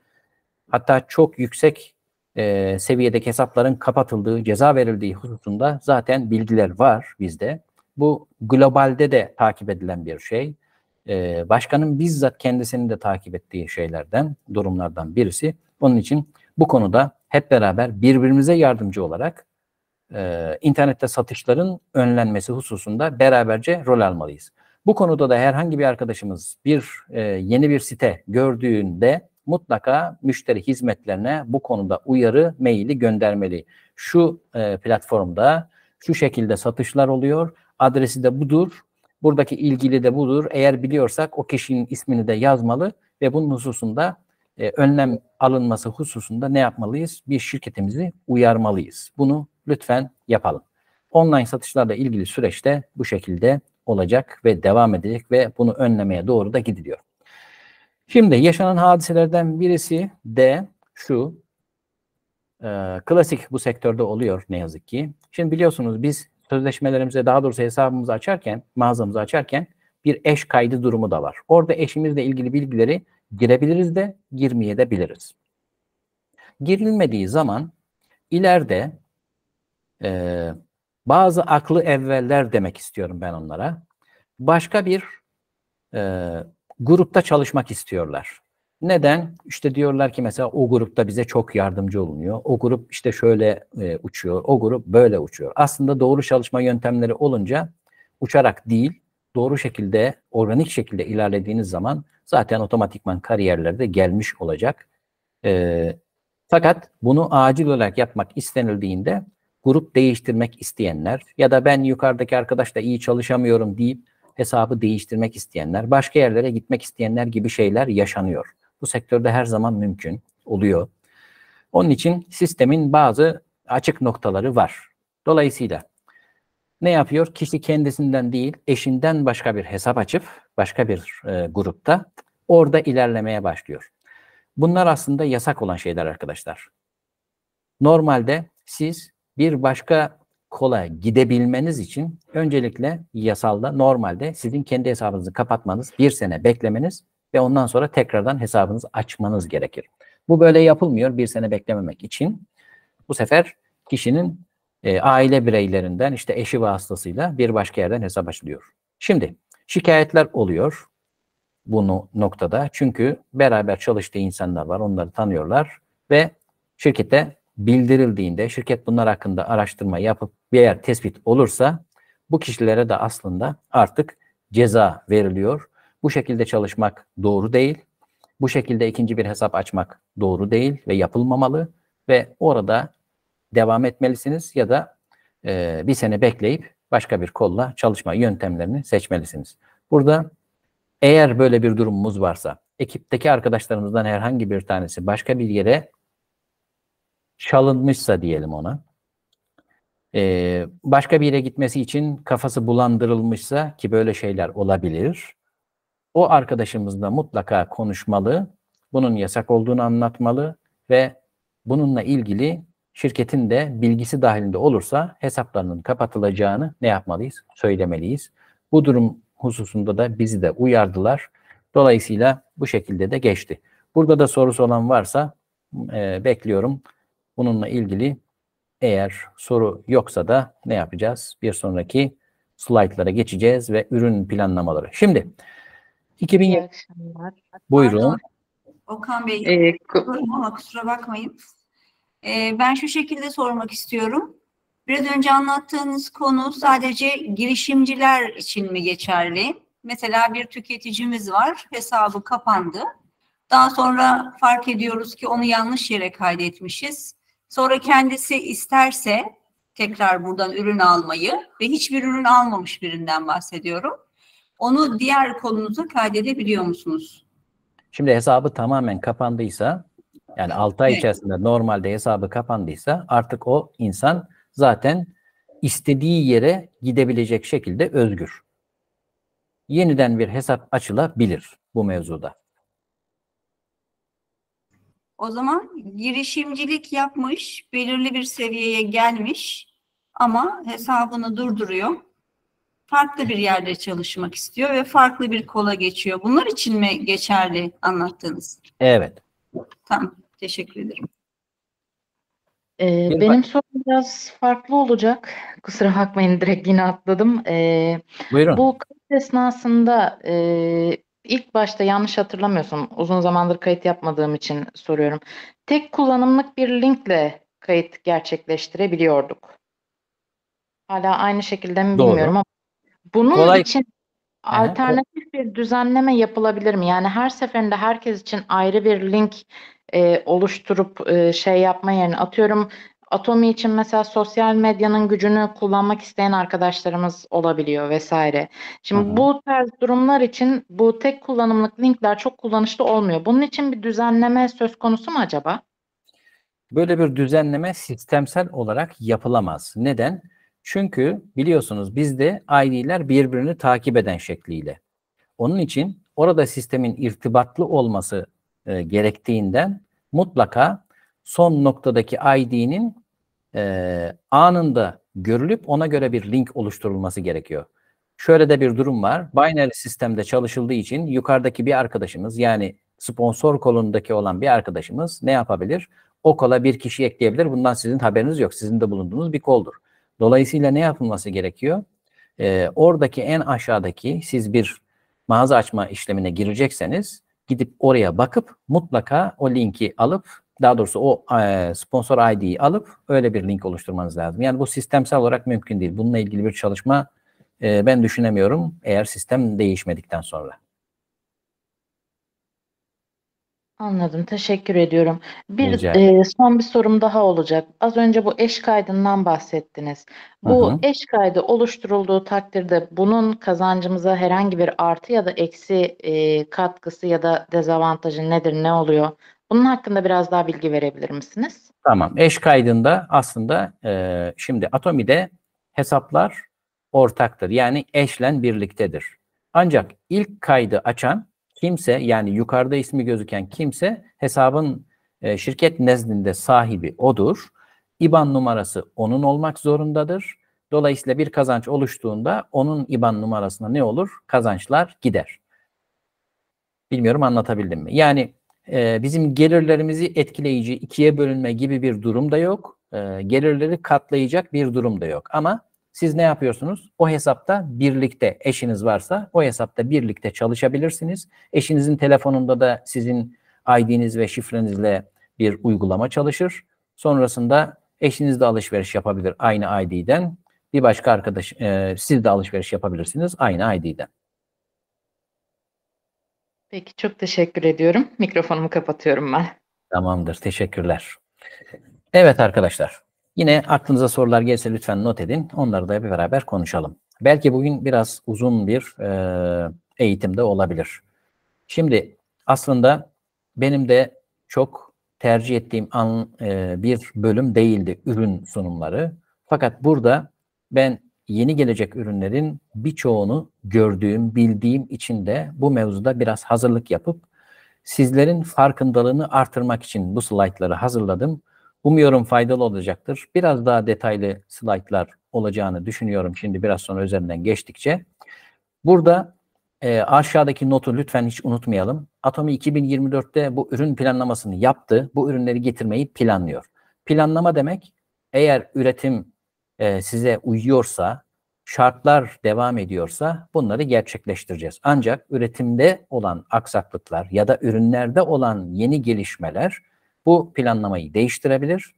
hatta çok yüksek e, seviyedeki hesapların kapatıldığı, ceza verildiği hususunda zaten bilgiler var bizde. Bu globalde de takip edilen bir şey. E, başkanın bizzat kendisini de takip ettiği şeylerden, durumlardan birisi. Onun için bu konuda hep beraber birbirimize yardımcı olarak e, internette satışların önlenmesi hususunda beraberce rol almalıyız. Bu konuda da herhangi bir arkadaşımız bir e, yeni bir site gördüğünde mutlaka müşteri hizmetlerine bu konuda uyarı maili göndermeli. Şu e, platformda şu şekilde satışlar oluyor. Adresi de budur. Buradaki ilgili de budur. Eğer biliyorsak o kişinin ismini de yazmalı ve bunun hususunda e, önlem alınması hususunda ne yapmalıyız? Bir şirketimizi uyarmalıyız. Bunu lütfen yapalım. Online satışlarla ilgili süreçte bu şekilde olacak ve devam edecek ve bunu önlemeye doğru da gidiliyor. Şimdi yaşanan hadiselerden birisi de şu. E, klasik bu sektörde oluyor ne yazık ki. Şimdi biliyorsunuz biz sözleşmelerimize daha doğrusu hesabımızı açarken, mağazamızı açarken bir eş kaydı durumu da var. Orada eşimizle ilgili bilgileri girebiliriz de girmeye de biliriz. Girilmediği zaman ileride e, bazı aklı evveller demek istiyorum ben onlara. Başka bir e, grupta çalışmak istiyorlar. Neden? İşte diyorlar ki mesela o grupta bize çok yardımcı olunuyor. O grup işte şöyle e, uçuyor, o grup böyle uçuyor. Aslında doğru çalışma yöntemleri olunca uçarak değil, doğru şekilde, organik şekilde ilerlediğiniz zaman zaten otomatikman kariyerlerde gelmiş olacak. E, fakat bunu acil olarak yapmak istenildiğinde grup değiştirmek isteyenler ya da ben yukarıdaki arkadaşla iyi çalışamıyorum deyip hesabı değiştirmek isteyenler, başka yerlere gitmek isteyenler gibi şeyler yaşanıyor. Bu sektörde her zaman mümkün oluyor. Onun için sistemin bazı açık noktaları var. Dolayısıyla ne yapıyor? Kişi kendisinden değil, eşinden başka bir hesap açıp başka bir e, grupta orada ilerlemeye başlıyor. Bunlar aslında yasak olan şeyler arkadaşlar. Normalde siz bir başka kola gidebilmeniz için öncelikle yasalda normalde sizin kendi hesabınızı kapatmanız, bir sene beklemeniz ve ondan sonra tekrardan hesabınızı açmanız gerekir. Bu böyle yapılmıyor bir sene beklememek için. Bu sefer kişinin e, aile bireylerinden işte eşi vasıtasıyla bir başka yerden hesap açılıyor. Şimdi şikayetler oluyor bunu noktada. Çünkü beraber çalıştığı insanlar var, onları tanıyorlar ve şirkete bildirildiğinde şirket bunlar hakkında araştırma yapıp bir yer tespit olursa bu kişilere de aslında artık ceza veriliyor. Bu şekilde çalışmak doğru değil. Bu şekilde ikinci bir hesap açmak doğru değil ve yapılmamalı ve orada devam etmelisiniz ya da e, bir sene bekleyip başka bir kolla çalışma yöntemlerini seçmelisiniz. Burada eğer böyle bir durumumuz varsa ekipteki arkadaşlarımızdan herhangi bir tanesi başka bir yere çalınmışsa diyelim ona. Ee, başka bir yere gitmesi için kafası bulandırılmışsa ki böyle şeyler olabilir. O arkadaşımızla mutlaka konuşmalı, bunun yasak olduğunu anlatmalı ve bununla ilgili şirketin de bilgisi dahilinde olursa hesaplarının kapatılacağını ne yapmalıyız? Söylemeliyiz. Bu durum hususunda da bizi de uyardılar. Dolayısıyla bu şekilde de geçti. Burada da sorusu olan varsa e, bekliyorum. Bununla ilgili eğer soru yoksa da ne yapacağız? Bir sonraki slaytlara geçeceğiz ve ürün planlamaları. Şimdi 2020 Buyurun. Okan Bey, ee, ama kusura bakmayın. Ee, ben şu şekilde sormak istiyorum. Biraz önce anlattığınız konu sadece girişimciler için mi geçerli? Mesela bir tüketicimiz var, hesabı kapandı. Daha sonra fark ediyoruz ki onu yanlış yere kaydetmişiz. Sonra kendisi isterse tekrar buradan ürün almayı ve hiçbir ürün almamış birinden bahsediyorum. Onu diğer kolunuza kaydedebiliyor musunuz? Şimdi hesabı tamamen kapandıysa yani 6 ay evet. içerisinde normalde hesabı kapandıysa artık o insan zaten istediği yere gidebilecek şekilde özgür. Yeniden bir hesap açılabilir bu mevzuda. O zaman girişimcilik yapmış, belirli bir seviyeye gelmiş ama hesabını durduruyor. Farklı bir yerde çalışmak istiyor ve farklı bir kola geçiyor. Bunlar için mi geçerli anlattığınız? Evet. Tamam, teşekkür ederim. Ee, benim sorum biraz farklı olacak. Kusura bakmayın direkt yine atladım. Ee, Buyurun. Bu kayıt esnasında e, ilk başta yanlış hatırlamıyorsun. Uzun zamandır kayıt yapmadığım için soruyorum. Tek kullanımlık bir linkle kayıt gerçekleştirebiliyorduk. Hala aynı şekilde mi Doğru. bilmiyorum ama bunun Kolay. için alternatif bir düzenleme yapılabilir mi? Yani her seferinde herkes için ayrı bir link e, oluşturup e, şey yapma yerine atıyorum Atomi için mesela sosyal medyanın gücünü kullanmak isteyen arkadaşlarımız olabiliyor vesaire. Şimdi Hı-hı. bu tarz durumlar için bu tek kullanımlık linkler çok kullanışlı olmuyor. Bunun için bir düzenleme söz konusu mu acaba? Böyle bir düzenleme sistemsel olarak yapılamaz. Neden? Çünkü biliyorsunuz bizde ID'ler birbirini takip eden şekliyle. Onun için orada sistemin irtibatlı olması e, gerektiğinden mutlaka son noktadaki ID'nin e, anında görülüp ona göre bir link oluşturulması gerekiyor. Şöyle de bir durum var. Binary sistemde çalışıldığı için yukarıdaki bir arkadaşımız yani sponsor kolundaki olan bir arkadaşımız ne yapabilir? O kola bir kişi ekleyebilir. Bundan sizin haberiniz yok. Sizin de bulunduğunuz bir koldur. Dolayısıyla ne yapılması gerekiyor? Ee, oradaki en aşağıdaki siz bir mağaza açma işlemine girecekseniz gidip oraya bakıp mutlaka o linki alıp daha doğrusu o sponsor ID'yi alıp öyle bir link oluşturmanız lazım. Yani bu sistemsel olarak mümkün değil. Bununla ilgili bir çalışma ben düşünemiyorum eğer sistem değişmedikten sonra. Anladım. Teşekkür ediyorum. Bir e, son bir sorum daha olacak. Az önce bu eş kaydından bahsettiniz. Bu hı hı. eş kaydı oluşturulduğu takdirde bunun kazancımıza herhangi bir artı ya da eksi e, katkısı ya da dezavantajı nedir? Ne oluyor? Bunun hakkında biraz daha bilgi verebilir misiniz? Tamam. Eş kaydında aslında e, şimdi Atomi'de hesaplar ortaktır. Yani eşlen birliktedir. Ancak ilk kaydı açan kimse yani yukarıda ismi gözüken kimse hesabın e, şirket nezdinde sahibi odur. IBAN numarası onun olmak zorundadır. Dolayısıyla bir kazanç oluştuğunda onun IBAN numarasına ne olur? Kazançlar gider. Bilmiyorum anlatabildim mi? Yani e, bizim gelirlerimizi etkileyici ikiye bölünme gibi bir durum da yok. E, gelirleri katlayacak bir durum da yok. Ama siz ne yapıyorsunuz? O hesapta birlikte eşiniz varsa o hesapta birlikte çalışabilirsiniz. Eşinizin telefonunda da sizin ID'niz ve şifrenizle bir uygulama çalışır. Sonrasında eşiniz de alışveriş yapabilir aynı ID'den. Bir başka arkadaş, e, siz de alışveriş yapabilirsiniz aynı ID'den. Peki çok teşekkür ediyorum. Mikrofonumu kapatıyorum ben. Tamamdır. Teşekkürler. Evet arkadaşlar. Yine aklınıza sorular gelse lütfen not edin. Onları da bir beraber konuşalım. Belki bugün biraz uzun bir e, eğitimde olabilir. Şimdi aslında benim de çok tercih ettiğim an, e, bir bölüm değildi ürün sunumları. Fakat burada ben yeni gelecek ürünlerin birçoğunu gördüğüm, bildiğim için de bu mevzuda biraz hazırlık yapıp sizlerin farkındalığını artırmak için bu slaytları hazırladım. Umuyorum faydalı olacaktır. Biraz daha detaylı slaytlar olacağını düşünüyorum şimdi biraz sonra üzerinden geçtikçe. Burada e, aşağıdaki notu lütfen hiç unutmayalım. Atomi 2024'te bu ürün planlamasını yaptı. Bu ürünleri getirmeyi planlıyor. Planlama demek eğer üretim e, size uyuyorsa, şartlar devam ediyorsa bunları gerçekleştireceğiz. Ancak üretimde olan aksaklıklar ya da ürünlerde olan yeni gelişmeler bu planlamayı değiştirebilir,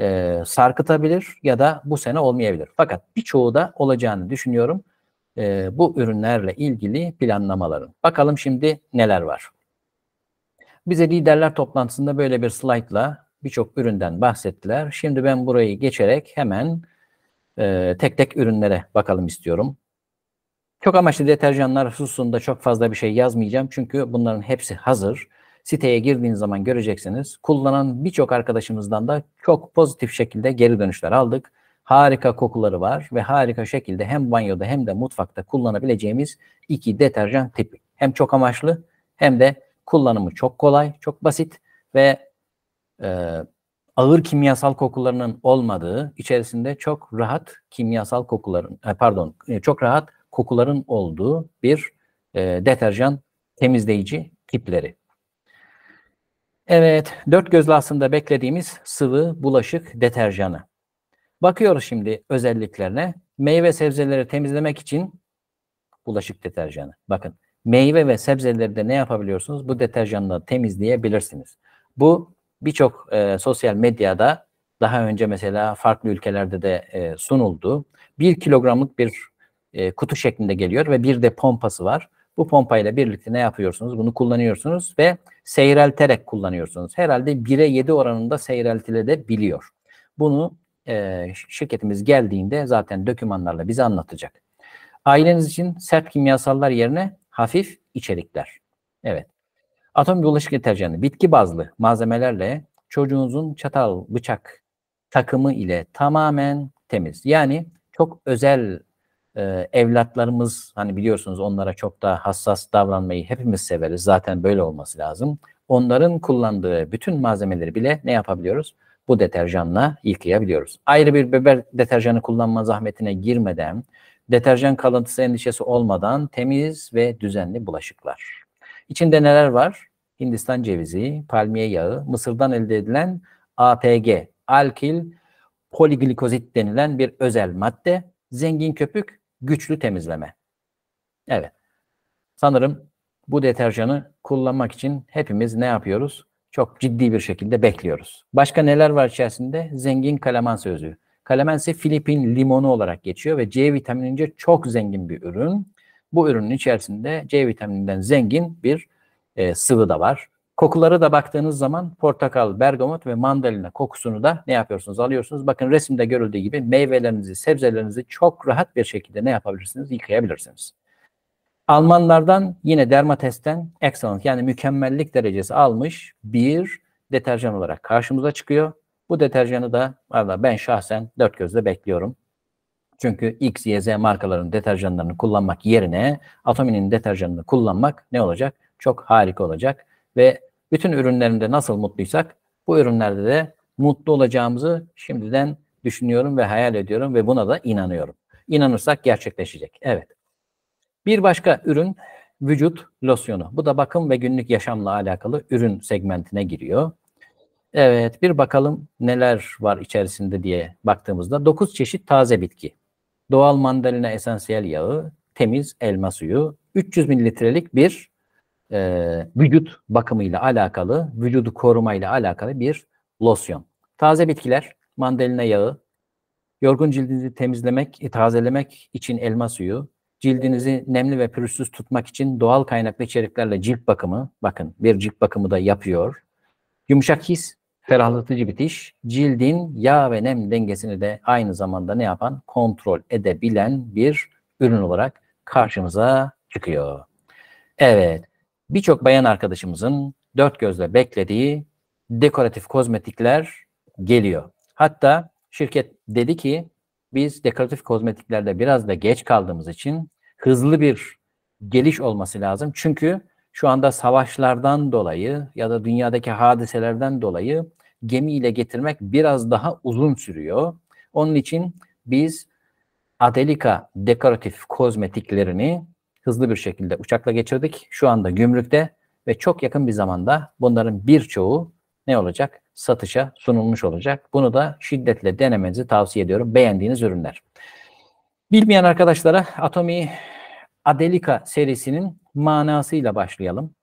e, sarkıtabilir ya da bu sene olmayabilir. Fakat birçoğu da olacağını düşünüyorum e, bu ürünlerle ilgili planlamaların. Bakalım şimdi neler var. Bize liderler toplantısında böyle bir slaytla birçok üründen bahsettiler. Şimdi ben burayı geçerek hemen e, tek tek ürünlere bakalım istiyorum. Çok amaçlı deterjanlar hususunda çok fazla bir şey yazmayacağım. Çünkü bunların hepsi hazır. Siteye girdiğiniz zaman göreceksiniz. Kullanan birçok arkadaşımızdan da çok pozitif şekilde geri dönüşler aldık. Harika kokuları var ve harika şekilde hem banyoda hem de mutfakta kullanabileceğimiz iki deterjan tipi. Hem çok amaçlı hem de kullanımı çok kolay, çok basit ve e, ağır kimyasal kokularının olmadığı, içerisinde çok rahat kimyasal kokuların, e, pardon, e, çok rahat kokuların olduğu bir e, deterjan temizleyici tipleri. Evet, dört gözle aslında beklediğimiz sıvı bulaşık deterjanı. Bakıyoruz şimdi özelliklerine. Meyve sebzeleri temizlemek için bulaşık deterjanı. Bakın meyve ve sebzeleri de ne yapabiliyorsunuz? Bu deterjanla temizleyebilirsiniz. Bu birçok e, sosyal medyada daha önce mesela farklı ülkelerde de e, sunuldu. Bir kilogramlık bir e, kutu şeklinde geliyor ve bir de pompası var. Bu pompayla birlikte ne yapıyorsunuz? Bunu kullanıyorsunuz ve seyrelterek kullanıyorsunuz. Herhalde 1'e 7 oranında seyreltilebiliyor. Bunu e, şirketimiz geldiğinde zaten dokümanlarla bize anlatacak. Aileniz için sert kimyasallar yerine hafif içerikler. Evet. Atom bulaşık deterjanı bitki bazlı malzemelerle çocuğunuzun çatal, bıçak takımı ile tamamen temiz. Yani çok özel e, evlatlarımız hani biliyorsunuz onlara çok daha hassas davranmayı hepimiz severiz. Zaten böyle olması lazım. Onların kullandığı bütün malzemeleri bile ne yapabiliyoruz? Bu deterjanla yıkayabiliyoruz. Ayrı bir biber deterjanı kullanma zahmetine girmeden, deterjan kalıntısı endişesi olmadan temiz ve düzenli bulaşıklar. İçinde neler var? Hindistan cevizi, palmiye yağı, Mısır'dan elde edilen APG, alkil poliglikozit denilen bir özel madde, zengin köpük, güçlü temizleme. Evet. Sanırım bu deterjanı kullanmak için hepimiz ne yapıyoruz? Çok ciddi bir şekilde bekliyoruz. Başka neler var içerisinde? Zengin kalaman özü. Kalamansi Filipin limonu olarak geçiyor ve C vitaminince çok zengin bir ürün. Bu ürünün içerisinde C vitamininden zengin bir e, sıvı da var. Kokuları da baktığınız zaman portakal, bergamot ve mandalina kokusunu da ne yapıyorsunuz? Alıyorsunuz. Bakın resimde görüldüğü gibi meyvelerinizi, sebzelerinizi çok rahat bir şekilde ne yapabilirsiniz? Yıkayabilirsiniz. Almanlardan yine dermatesten excellent yani mükemmellik derecesi almış bir deterjan olarak karşımıza çıkıyor. Bu deterjanı da valla ben şahsen dört gözle bekliyorum. Çünkü X, Y, Z markaların deterjanlarını kullanmak yerine Atomi'nin deterjanını kullanmak ne olacak? Çok harika olacak ve bütün ürünlerinde nasıl mutluysak bu ürünlerde de mutlu olacağımızı şimdiden düşünüyorum ve hayal ediyorum ve buna da inanıyorum. İnanırsak gerçekleşecek. Evet. Bir başka ürün vücut losyonu. Bu da bakım ve günlük yaşamla alakalı ürün segmentine giriyor. Evet bir bakalım neler var içerisinde diye baktığımızda 9 çeşit taze bitki doğal mandalina esansiyel yağı, temiz elma suyu, 300 mililitrelik bir e, vücut bakımıyla alakalı, vücudu korumayla alakalı bir losyon. Taze bitkiler, mandalina yağı, yorgun cildinizi temizlemek, e, tazelemek için elma suyu, cildinizi nemli ve pürüzsüz tutmak için doğal kaynaklı içeriklerle cilt bakımı, bakın bir cilt bakımı da yapıyor. Yumuşak his, ferahlatıcı bitiş, cildin yağ ve nem dengesini de aynı zamanda ne yapan? Kontrol edebilen bir ürün olarak karşımıza çıkıyor. Evet, birçok bayan arkadaşımızın dört gözle beklediği dekoratif kozmetikler geliyor. Hatta şirket dedi ki biz dekoratif kozmetiklerde biraz da geç kaldığımız için hızlı bir geliş olması lazım. Çünkü şu anda savaşlardan dolayı ya da dünyadaki hadiselerden dolayı gemiyle getirmek biraz daha uzun sürüyor. Onun için biz Adelika dekoratif kozmetiklerini hızlı bir şekilde uçakla geçirdik. Şu anda gümrükte ve çok yakın bir zamanda bunların birçoğu ne olacak? Satışa sunulmuş olacak. Bunu da şiddetle denemenizi tavsiye ediyorum. Beğendiğiniz ürünler. Bilmeyen arkadaşlara Atomi Adelika serisinin manasıyla başlayalım.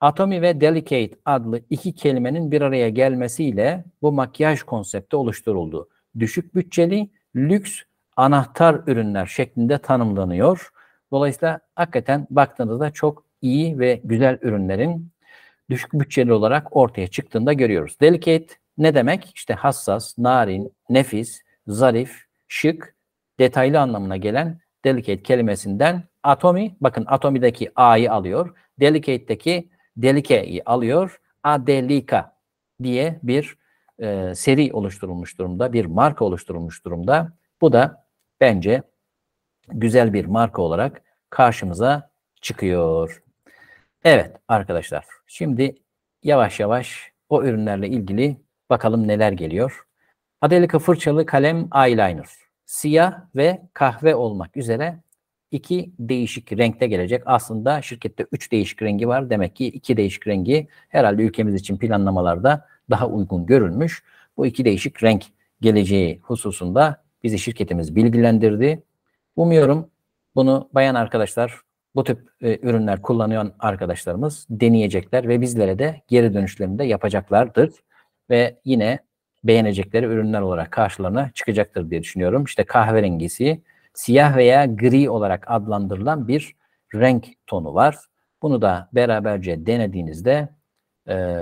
Atomi ve delicate adlı iki kelimenin bir araya gelmesiyle bu makyaj konsepti oluşturuldu. Düşük bütçeli, lüks, anahtar ürünler şeklinde tanımlanıyor. Dolayısıyla hakikaten baktığınızda çok iyi ve güzel ürünlerin düşük bütçeli olarak ortaya çıktığında görüyoruz. Delicate ne demek? İşte hassas, narin, nefis, zarif, şık, detaylı anlamına gelen delicate kelimesinden Atomi, bakın Atomi'deki A'yı alıyor. Delicate'deki Delike'yi alıyor. Adelica diye bir e, seri oluşturulmuş durumda, bir marka oluşturulmuş durumda. Bu da bence güzel bir marka olarak karşımıza çıkıyor. Evet arkadaşlar, şimdi yavaş yavaş o ürünlerle ilgili bakalım neler geliyor. Adelica fırçalı kalem eyeliner, siyah ve kahve olmak üzere iki değişik renkte gelecek. Aslında şirkette üç değişik rengi var. Demek ki iki değişik rengi herhalde ülkemiz için planlamalarda daha uygun görülmüş. Bu iki değişik renk geleceği hususunda bizi şirketimiz bilgilendirdi. Umuyorum bunu bayan arkadaşlar, bu tip e, ürünler kullanan arkadaşlarımız deneyecekler ve bizlere de geri dönüşlerini de yapacaklardır. Ve yine beğenecekleri ürünler olarak karşılarına çıkacaktır diye düşünüyorum. İşte kahverengisi siyah veya gri olarak adlandırılan bir renk tonu var. Bunu da beraberce denediğinizde e,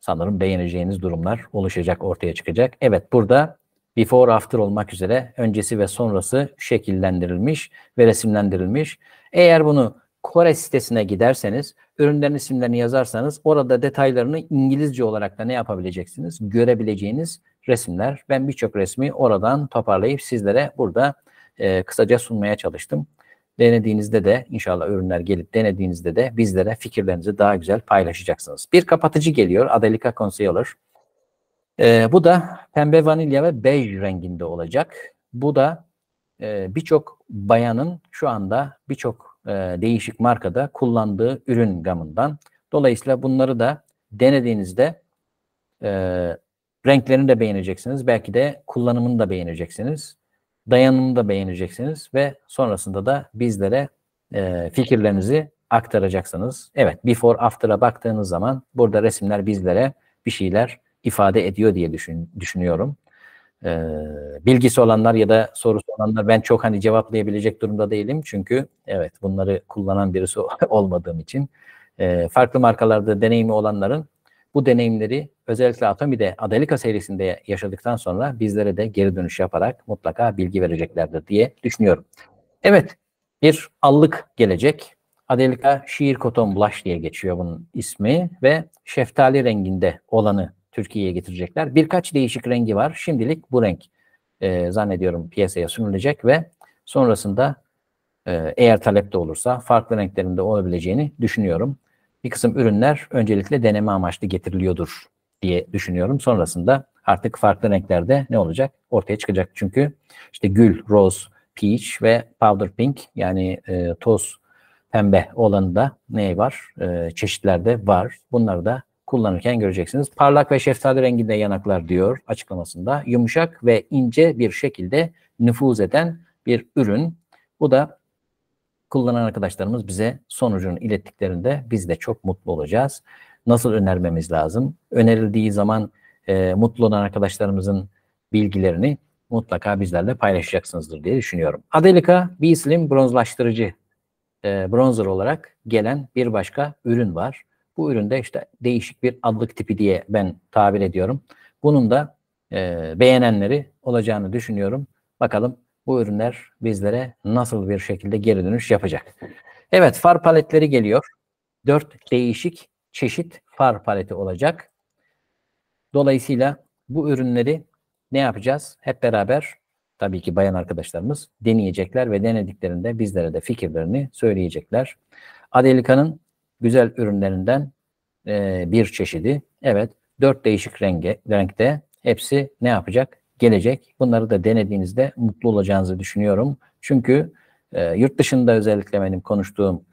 sanırım beğeneceğiniz durumlar oluşacak, ortaya çıkacak. Evet burada before after olmak üzere öncesi ve sonrası şekillendirilmiş ve resimlendirilmiş. Eğer bunu Kore sitesine giderseniz, ürünlerin isimlerini yazarsanız orada detaylarını İngilizce olarak da ne yapabileceksiniz? Görebileceğiniz resimler. Ben birçok resmi oradan toparlayıp sizlere burada e, kısaca sunmaya çalıştım. Denediğinizde de inşallah ürünler gelip denediğinizde de bizlere fikirlerinizi daha güzel paylaşacaksınız. Bir kapatıcı geliyor Adelika Concealer. E, bu da pembe vanilya ve bej renginde olacak. Bu da e, birçok bayanın şu anda birçok e, değişik markada kullandığı ürün gamından. Dolayısıyla bunları da denediğinizde e, Renklerini de beğeneceksiniz. Belki de kullanımını da beğeneceksiniz. Dayanımını da beğeneceksiniz ve sonrasında da bizlere e, fikirlerinizi aktaracaksınız. Evet before after'a baktığınız zaman burada resimler bizlere bir şeyler ifade ediyor diye düşün, düşünüyorum. E, bilgisi olanlar ya da sorusu olanlar ben çok hani cevaplayabilecek durumda değilim. Çünkü evet bunları kullanan birisi olmadığım için e, farklı markalarda deneyimi olanların bu deneyimleri özellikle Atomi'de Adelika serisinde yaşadıktan sonra bizlere de geri dönüş yaparak mutlaka bilgi vereceklerdir diye düşünüyorum. Evet bir allık gelecek. Adelika Şiir Koton blaş diye geçiyor bunun ismi ve şeftali renginde olanı Türkiye'ye getirecekler. Birkaç değişik rengi var. Şimdilik bu renk e, zannediyorum piyasaya sunulacak ve sonrasında e, eğer talep de olursa farklı renklerinde olabileceğini düşünüyorum bir kısım ürünler öncelikle deneme amaçlı getiriliyordur diye düşünüyorum. Sonrasında artık farklı renklerde ne olacak? Ortaya çıkacak. Çünkü işte gül, rose, peach ve powder pink yani e, toz pembe olanı da ne var? E, çeşitlerde var. Bunları da kullanırken göreceksiniz. Parlak ve şeftali renginde yanaklar diyor açıklamasında. Yumuşak ve ince bir şekilde nüfuz eden bir ürün. Bu da kullanan arkadaşlarımız bize sonucunu ilettiklerinde biz de çok mutlu olacağız. Nasıl önermemiz lazım? Önerildiği zaman e, mutlu olan arkadaşlarımızın bilgilerini mutlaka bizlerle paylaşacaksınızdır diye düşünüyorum. Adelika bir islim bronzlaştırıcı e, bronzer olarak gelen bir başka ürün var. Bu üründe işte değişik bir adlık tipi diye ben tabir ediyorum. Bunun da e, beğenenleri olacağını düşünüyorum. Bakalım bu ürünler bizlere nasıl bir şekilde geri dönüş yapacak? Evet far paletleri geliyor. 4 değişik çeşit far paleti olacak. Dolayısıyla bu ürünleri ne yapacağız? Hep beraber tabii ki bayan arkadaşlarımız deneyecekler ve denediklerinde bizlere de fikirlerini söyleyecekler. Adelika'nın güzel ürünlerinden e, bir çeşidi. Evet, dört değişik renge, renkte hepsi ne yapacak? gelecek. Bunları da denediğinizde mutlu olacağınızı düşünüyorum. Çünkü e, yurt dışında özellikle benim konuştuğum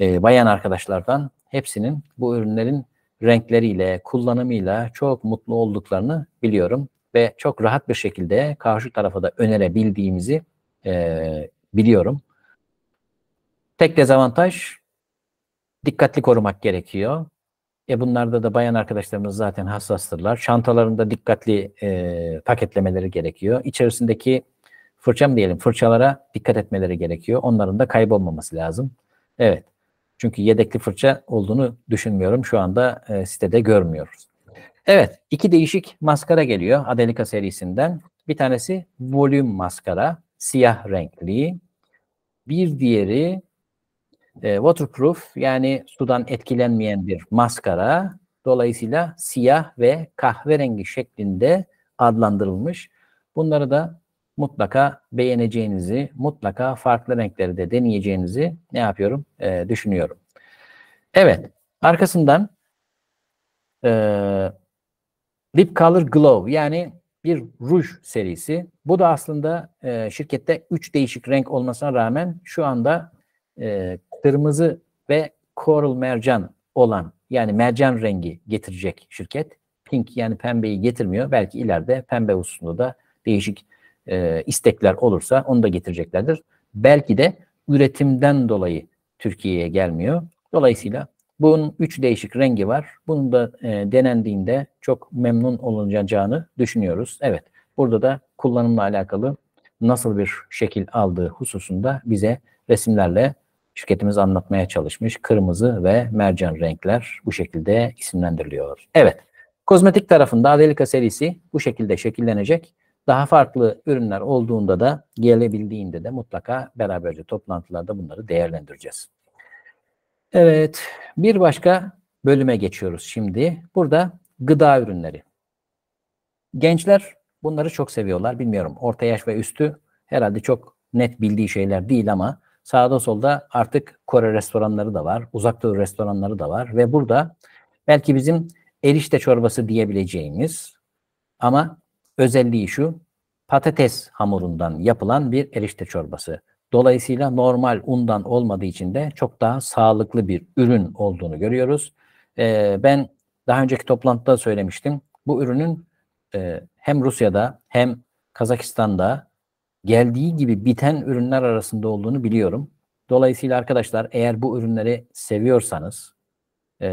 e, bayan arkadaşlardan hepsinin bu ürünlerin renkleriyle, kullanımıyla çok mutlu olduklarını biliyorum ve çok rahat bir şekilde karşı tarafa da önerebildiğimizi e, biliyorum. Tek dezavantaj dikkatli korumak gerekiyor. E bunlarda da bayan arkadaşlarımız zaten hassastırlar. Çantalarında dikkatli e, paketlemeleri gerekiyor. İçerisindeki fırçam diyelim fırçalara dikkat etmeleri gerekiyor. Onların da kaybolmaması lazım. Evet. Çünkü yedekli fırça olduğunu düşünmüyorum. Şu anda e, sitede görmüyoruz. Evet. iki değişik maskara geliyor Adelika serisinden. Bir tanesi volüm maskara. Siyah renkli. Bir diğeri e, waterproof yani sudan etkilenmeyen bir maskara. Dolayısıyla siyah ve kahverengi şeklinde adlandırılmış. Bunları da mutlaka beğeneceğinizi, mutlaka farklı renkleri de deneyeceğinizi ne yapıyorum? E, düşünüyorum. Evet, arkasından e, Lip Color Glow yani bir ruj serisi. Bu da aslında e, şirkette 3 değişik renk olmasına rağmen şu anda e, kırmızı ve coral mercan olan yani mercan rengi getirecek şirket. Pink yani pembeyi getirmiyor. Belki ileride pembe hususunda da değişik e, istekler olursa onu da getireceklerdir. Belki de üretimden dolayı Türkiye'ye gelmiyor. Dolayısıyla bunun üç değişik rengi var. Bunu da e, denendiğinde çok memnun olunacağını düşünüyoruz. Evet burada da kullanımla alakalı nasıl bir şekil aldığı hususunda bize resimlerle şirketimiz anlatmaya çalışmış. Kırmızı ve mercan renkler bu şekilde isimlendiriliyor. Evet, kozmetik tarafında Adelika serisi bu şekilde şekillenecek. Daha farklı ürünler olduğunda da gelebildiğinde de mutlaka beraberce toplantılarda bunları değerlendireceğiz. Evet, bir başka bölüme geçiyoruz şimdi. Burada gıda ürünleri. Gençler bunları çok seviyorlar. Bilmiyorum orta yaş ve üstü herhalde çok net bildiği şeyler değil ama Sağda solda artık Kore restoranları da var, uzak doğu restoranları da var ve burada belki bizim erişte çorbası diyebileceğimiz ama özelliği şu patates hamurundan yapılan bir erişte çorbası. Dolayısıyla normal undan olmadığı için de çok daha sağlıklı bir ürün olduğunu görüyoruz. Ee, ben daha önceki toplantıda söylemiştim. Bu ürünün e, hem Rusya'da hem Kazakistan'da geldiği gibi biten ürünler arasında olduğunu biliyorum. Dolayısıyla arkadaşlar eğer bu ürünleri seviyorsanız, e,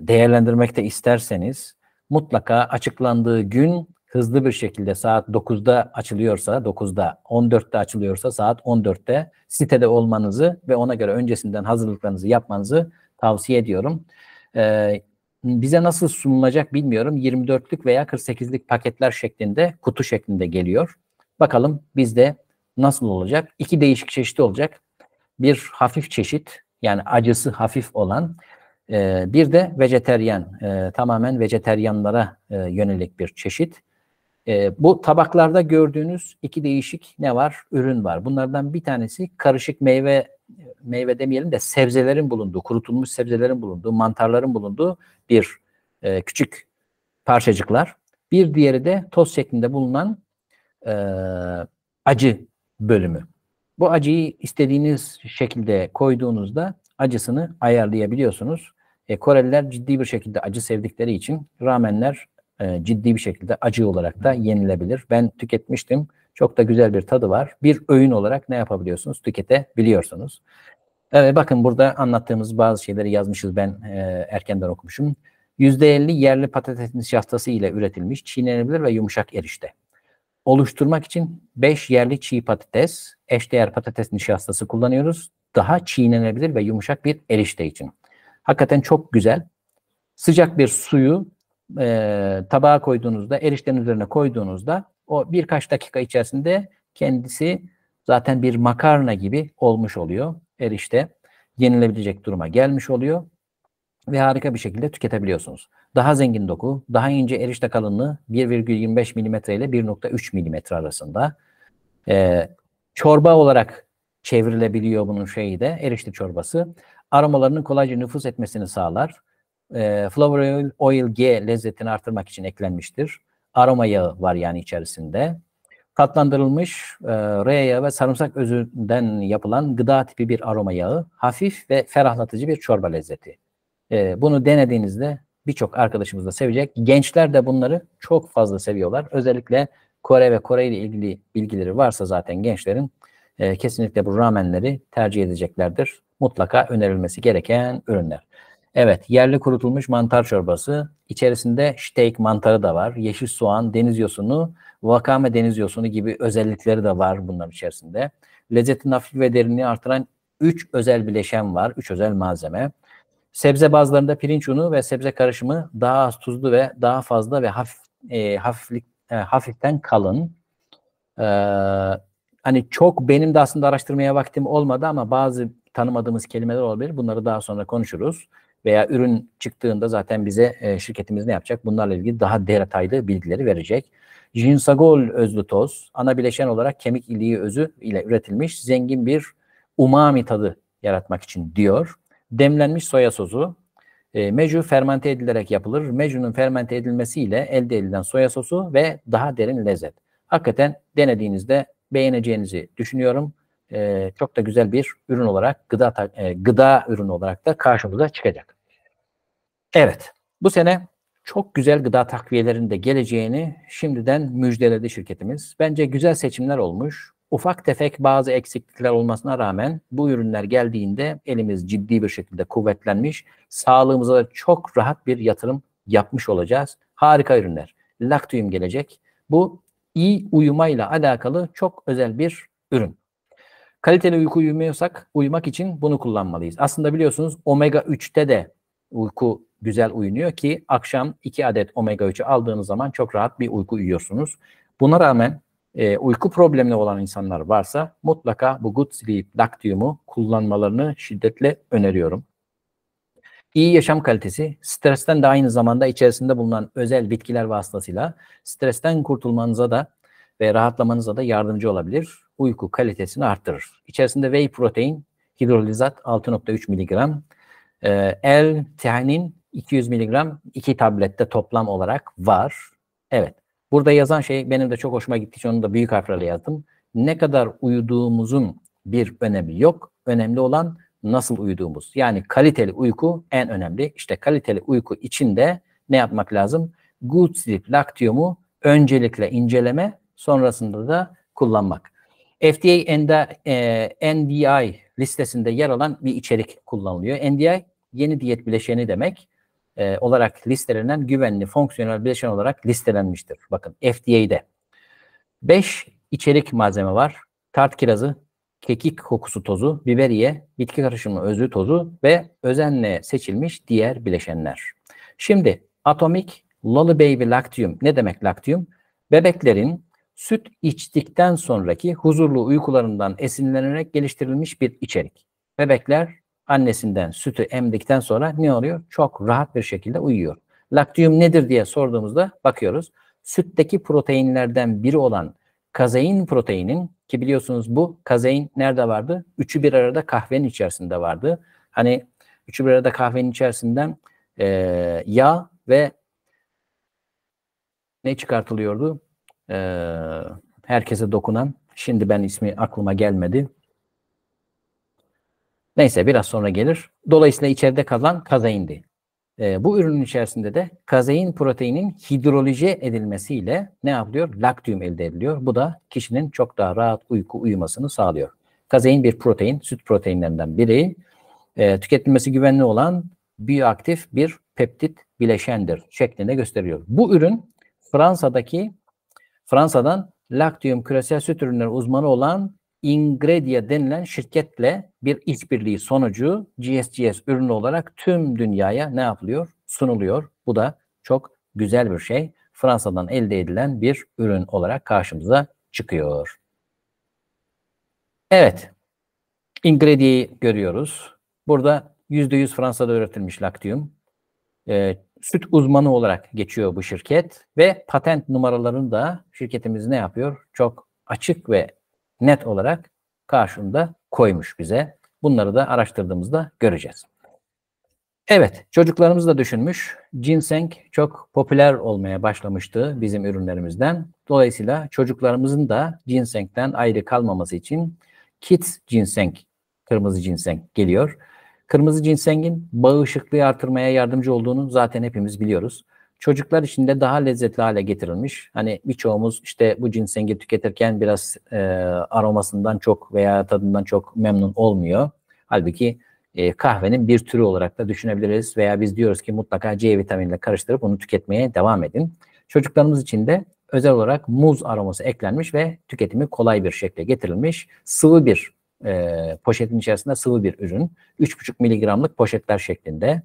değerlendirmek de isterseniz mutlaka açıklandığı gün hızlı bir şekilde saat 9'da açılıyorsa, 9'da, 14'te açılıyorsa saat 14'te sitede olmanızı ve ona göre öncesinden hazırlıklarınızı yapmanızı tavsiye ediyorum. E, bize nasıl sunulacak bilmiyorum. 24'lük veya 48'lik paketler şeklinde, kutu şeklinde geliyor. Bakalım bizde nasıl olacak? İki değişik çeşit olacak. Bir hafif çeşit yani acısı hafif olan e, bir de vejeteryan e, tamamen vejeteryanlara e, yönelik bir çeşit. bu tabaklarda gördüğünüz iki değişik ne var? Ürün var. Bunlardan bir tanesi karışık meyve meyve demeyelim de sebzelerin bulunduğu, kurutulmuş sebzelerin bulunduğu, mantarların bulunduğu bir küçük parçacıklar. Bir diğeri de toz şeklinde bulunan e, acı bölümü. Bu acıyı istediğiniz şekilde koyduğunuzda acısını ayarlayabiliyorsunuz. E, Koreliler ciddi bir şekilde acı sevdikleri için ramenler e, ciddi bir şekilde acı olarak da yenilebilir. Ben tüketmiştim. Çok da güzel bir tadı var. Bir öğün olarak ne yapabiliyorsunuz? Tüketebiliyorsunuz. Evet, bakın burada anlattığımız bazı şeyleri yazmışız. Ben e, erkenden okumuşum. %50 yerli patatesin nişastası ile üretilmiş çiğnenebilir ve yumuşak erişte oluşturmak için 5 yerli çiğ patates, eşdeğer patates nişastası kullanıyoruz. Daha çiğnenebilir ve yumuşak bir erişte için. Hakikaten çok güzel. Sıcak bir suyu e, tabağa koyduğunuzda, erişten üzerine koyduğunuzda o birkaç dakika içerisinde kendisi zaten bir makarna gibi olmuş oluyor. Erişte yenilebilecek duruma gelmiş oluyor ve harika bir şekilde tüketebiliyorsunuz. Daha zengin doku, daha ince erişte kalınlığı 1,25 mm ile 1,3 mm arasında. Ee, çorba olarak çevrilebiliyor bunun şeyi de erişte çorbası. Aromalarının kolayca nüfus etmesini sağlar. Ee, Flavor Oil G lezzetini artırmak için eklenmiştir. Aroma yağı var yani içerisinde Katlandırılmış e, reya ve sarımsak özünden yapılan gıda tipi bir aroma yağı, hafif ve ferahlatıcı bir çorba lezzeti. E, bunu denediğinizde birçok arkadaşımız da sevecek. Gençler de bunları çok fazla seviyorlar. Özellikle Kore ve Kore ile ilgili bilgileri varsa zaten gençlerin e, kesinlikle bu ramenleri tercih edeceklerdir. Mutlaka önerilmesi gereken ürünler. Evet, yerli kurutulmuş mantar çorbası. İçerisinde steak mantarı da var. Yeşil soğan, deniz yosunu, vakame deniz yosunu gibi özellikleri de var bunların içerisinde. Lezzetin hafif ve derinliği artıran 3 özel bileşen var. 3 özel malzeme. Sebze bazlarında pirinç unu ve sebze karışımı daha az tuzlu ve daha fazla ve hafif e, hafiflik e, hafiften kalın. E, hani çok benim de aslında araştırmaya vaktim olmadı ama bazı tanımadığımız kelimeler olabilir. Bunları daha sonra konuşuruz. Veya ürün çıktığında zaten bize e, şirketimiz ne yapacak? Bunlarla ilgili daha detaylı bilgileri verecek. Jinsagol özlü toz, ana bileşen olarak kemik iliği özü ile üretilmiş zengin bir umami tadı yaratmak için diyor. Demlenmiş soya sosu. E, mecu fermente edilerek yapılır. Mecunun fermente edilmesiyle elde edilen soya sosu ve daha derin lezzet. Hakikaten denediğinizde beğeneceğinizi düşünüyorum. E, çok da güzel bir ürün olarak, gıda e, gıda ürünü olarak da karşımıza çıkacak. Evet, bu sene çok güzel gıda takviyelerinde geleceğini şimdiden müjdeledi şirketimiz. Bence güzel seçimler olmuş ufak tefek bazı eksiklikler olmasına rağmen bu ürünler geldiğinde elimiz ciddi bir şekilde kuvvetlenmiş, sağlığımıza da çok rahat bir yatırım yapmış olacağız. Harika ürünler. Laktuyum gelecek. Bu iyi uyumayla alakalı çok özel bir ürün. Kaliteli uyku uyumuyorsak uyumak için bunu kullanmalıyız. Aslında biliyorsunuz omega 3'te de uyku güzel uyunuyor ki akşam 2 adet omega 3'ü aldığınız zaman çok rahat bir uyku uyuyorsunuz. Buna rağmen e, uyku problemine olan insanlar varsa mutlaka bu Good Sleep Lactium'u kullanmalarını şiddetle öneriyorum. İyi yaşam kalitesi, stresten de aynı zamanda içerisinde bulunan özel bitkiler vasıtasıyla stresten kurtulmanıza da ve rahatlamanıza da yardımcı olabilir. Uyku kalitesini arttırır. İçerisinde whey protein, hidrolizat 6.3 mg, L-teanin 200 mg iki tablette toplam olarak var. Evet, Burada yazan şey benim de çok hoşuma gitti. için Onu da büyük harflerle yazdım. Ne kadar uyuduğumuzun bir önemi yok. Önemli olan nasıl uyuduğumuz. Yani kaliteli uyku en önemli. İşte kaliteli uyku için de ne yapmak lazım? Good sleep laktiyomu öncelikle inceleme, sonrasında da kullanmak. FDA e, NDI listesinde yer alan bir içerik kullanılıyor. NDI yeni diyet bileşeni demek e, olarak listelenen güvenli fonksiyonel bileşen olarak listelenmiştir. Bakın FDA'de 5 içerik malzeme var. Tart kirazı, kekik kokusu tozu, biberiye, bitki karışımı özü tozu ve özenle seçilmiş diğer bileşenler. Şimdi atomik lollybaby lactium ne demek lactium? Bebeklerin süt içtikten sonraki huzurlu uykularından esinlenerek geliştirilmiş bir içerik. Bebekler annesinden sütü emdikten sonra ne oluyor? Çok rahat bir şekilde uyuyor. Laktiyum nedir diye sorduğumuzda bakıyoruz. Sütteki proteinlerden biri olan kazein proteinin ki biliyorsunuz bu kazein nerede vardı? Üçü bir arada kahvenin içerisinde vardı. Hani üçü bir arada kahvenin içerisinden e, yağ ve ne çıkartılıyordu? E, herkese dokunan. Şimdi ben ismi aklıma gelmedi. Neyse biraz sonra gelir. Dolayısıyla içeride kalan kazeindi. E, ee, bu ürünün içerisinde de kazein proteinin hidrolize edilmesiyle ne yapılıyor? Laktiyum elde ediliyor. Bu da kişinin çok daha rahat uyku uyumasını sağlıyor. Kazein bir protein, süt proteinlerinden biri. E, tüketilmesi güvenli olan biyoaktif bir peptit bileşendir şeklinde gösteriyor. Bu ürün Fransa'daki Fransa'dan Laktiyum küresel süt ürünleri uzmanı olan Ingredia denilen şirketle bir işbirliği sonucu GSGS ürünü olarak tüm dünyaya ne yapılıyor? Sunuluyor. Bu da çok güzel bir şey. Fransa'dan elde edilen bir ürün olarak karşımıza çıkıyor. Evet. Ingredia'yı görüyoruz. Burada %100 Fransa'da üretilmiş laktiyum. Ee, süt uzmanı olarak geçiyor bu şirket ve patent numaralarını da şirketimiz ne yapıyor? Çok açık ve net olarak karşında koymuş bize. Bunları da araştırdığımızda göreceğiz. Evet, çocuklarımız da düşünmüş. Ginseng çok popüler olmaya başlamıştı bizim ürünlerimizden. Dolayısıyla çocuklarımızın da ginsengden ayrı kalmaması için kids ginseng, kırmızı ginseng geliyor. Kırmızı ginsengin bağışıklığı artırmaya yardımcı olduğunu zaten hepimiz biliyoruz çocuklar için de daha lezzetli hale getirilmiş. Hani birçoğumuz işte bu cinsengi tüketirken biraz e, aromasından çok veya tadından çok memnun olmuyor. Halbuki e, kahvenin bir türü olarak da düşünebiliriz veya biz diyoruz ki mutlaka C vitaminiyle karıştırıp onu tüketmeye devam edin. Çocuklarımız için de özel olarak muz aroması eklenmiş ve tüketimi kolay bir şekle getirilmiş. Sıvı bir e, poşetin içerisinde sıvı bir ürün. 3,5 miligramlık poşetler şeklinde.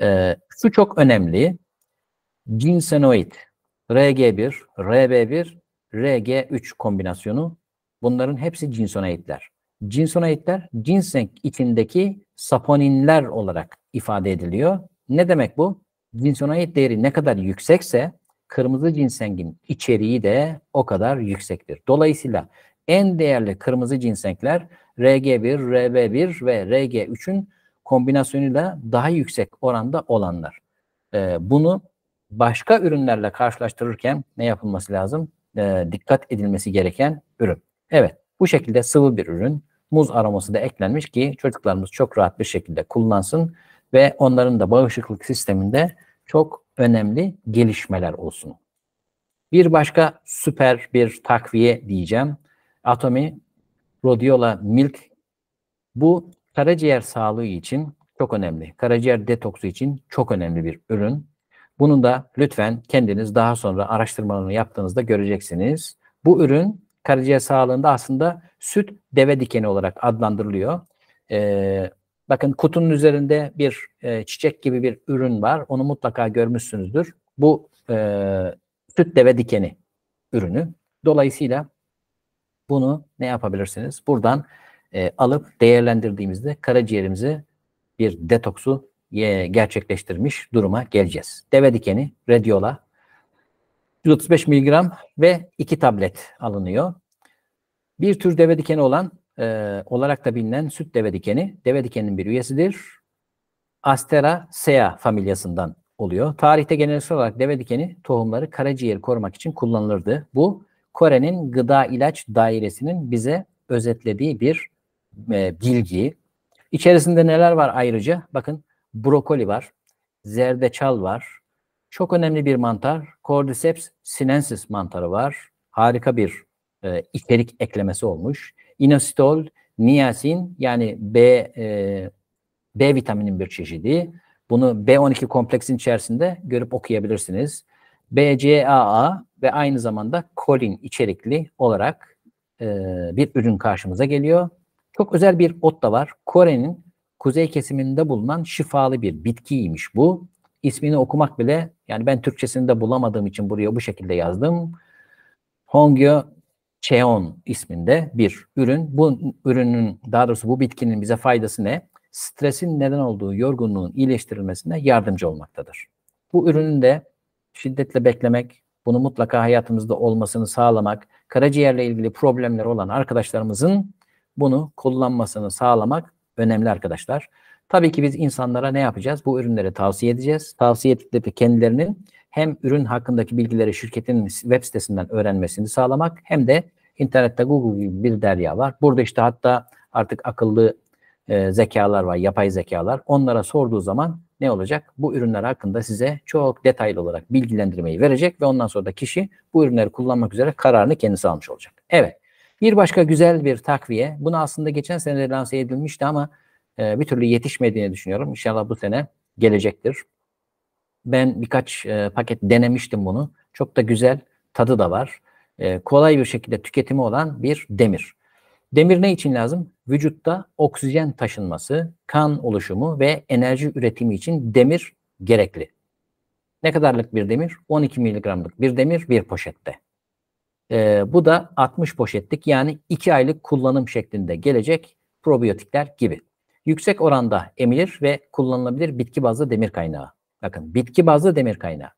E, su çok önemli. Ginsenoid, RG1, RB1, RG3 kombinasyonu bunların hepsi ginsonoidler. Ginsonoidler ginseng içindeki saponinler olarak ifade ediliyor. Ne demek bu? Ginsonoid değeri ne kadar yüksekse kırmızı ginsengin içeriği de o kadar yüksektir. Dolayısıyla en değerli kırmızı ginsengler RG1, RB1 ve RG3'ün kombinasyonuyla daha yüksek oranda olanlar. Ee, bunu başka ürünlerle karşılaştırırken ne yapılması lazım? E, dikkat edilmesi gereken ürün. Evet bu şekilde sıvı bir ürün muz aroması da eklenmiş ki çocuklarımız çok rahat bir şekilde kullansın ve onların da bağışıklık sisteminde çok önemli gelişmeler olsun. Bir başka süper bir takviye diyeceğim. Atomi Rodiola Milk bu karaciğer sağlığı için çok önemli. Karaciğer detoksu için çok önemli bir ürün. Bunun da lütfen kendiniz daha sonra araştırmalarını yaptığınızda göreceksiniz. Bu ürün karaciğer sağlığında aslında süt deve dikeni olarak adlandırılıyor. Ee, bakın kutunun üzerinde bir e, çiçek gibi bir ürün var. Onu mutlaka görmüşsünüzdür. Bu e, süt deve dikeni ürünü. Dolayısıyla bunu ne yapabilirsiniz? Buradan e, alıp değerlendirdiğimizde karaciğerimizi bir detoksu gerçekleştirmiş duruma geleceğiz. Deve dikeni, radyola 135 mg ve 2 tablet alınıyor. Bir tür deve dikeni olan e, olarak da bilinen süt deve dikeni, deve dikeninin bir üyesidir. Asteraceae familyasından oluyor. Tarihte genel olarak deve dikeni tohumları karaciğeri korumak için kullanılırdı. Bu Kore'nin gıda ilaç dairesinin bize özetlediği bir e, bilgi. İçerisinde neler var ayrıca? Bakın brokoli var, zerdeçal var, çok önemli bir mantar Cordyceps sinensis mantarı var. Harika bir e, içerik eklemesi olmuş. Inositol, niasin yani B e, B vitaminin bir çeşidi. Bunu B12 kompleksin içerisinde görüp okuyabilirsiniz. BCAA ve aynı zamanda kolin içerikli olarak e, bir ürün karşımıza geliyor. Çok özel bir ot da var. Kore'nin kuzey kesiminde bulunan şifalı bir bitkiymiş bu. İsmini okumak bile yani ben Türkçesini de bulamadığım için buraya bu şekilde yazdım. Hongyo Cheon isminde bir ürün. Bu ürünün daha doğrusu bu bitkinin bize faydası ne? Stresin neden olduğu yorgunluğun iyileştirilmesine yardımcı olmaktadır. Bu ürünün de şiddetle beklemek, bunu mutlaka hayatımızda olmasını sağlamak, karaciğerle ilgili problemleri olan arkadaşlarımızın bunu kullanmasını sağlamak önemli arkadaşlar. Tabii ki biz insanlara ne yapacağız? Bu ürünleri tavsiye edeceğiz. Tavsiye ettikleri kendilerinin hem ürün hakkındaki bilgileri şirketin web sitesinden öğrenmesini sağlamak hem de internette Google gibi bir derya var. Burada işte hatta artık akıllı e, zekalar var, yapay zekalar. Onlara sorduğu zaman ne olacak? Bu ürünler hakkında size çok detaylı olarak bilgilendirmeyi verecek ve ondan sonra da kişi bu ürünleri kullanmak üzere kararını kendisi almış olacak. Evet. Bir başka güzel bir takviye. Bunu aslında geçen sene de lanse edilmişti ama e, bir türlü yetişmediğini düşünüyorum. İnşallah bu sene gelecektir. Ben birkaç e, paket denemiştim bunu. Çok da güzel tadı da var. E, kolay bir şekilde tüketimi olan bir demir. Demir ne için lazım? Vücutta oksijen taşınması, kan oluşumu ve enerji üretimi için demir gerekli. Ne kadarlık bir demir? 12 miligramlık bir demir bir poşette. E, bu da 60 poşetlik yani 2 aylık kullanım şeklinde gelecek probiyotikler gibi. Yüksek oranda emilir ve kullanılabilir bitki bazlı demir kaynağı. Bakın bitki bazlı demir kaynağı.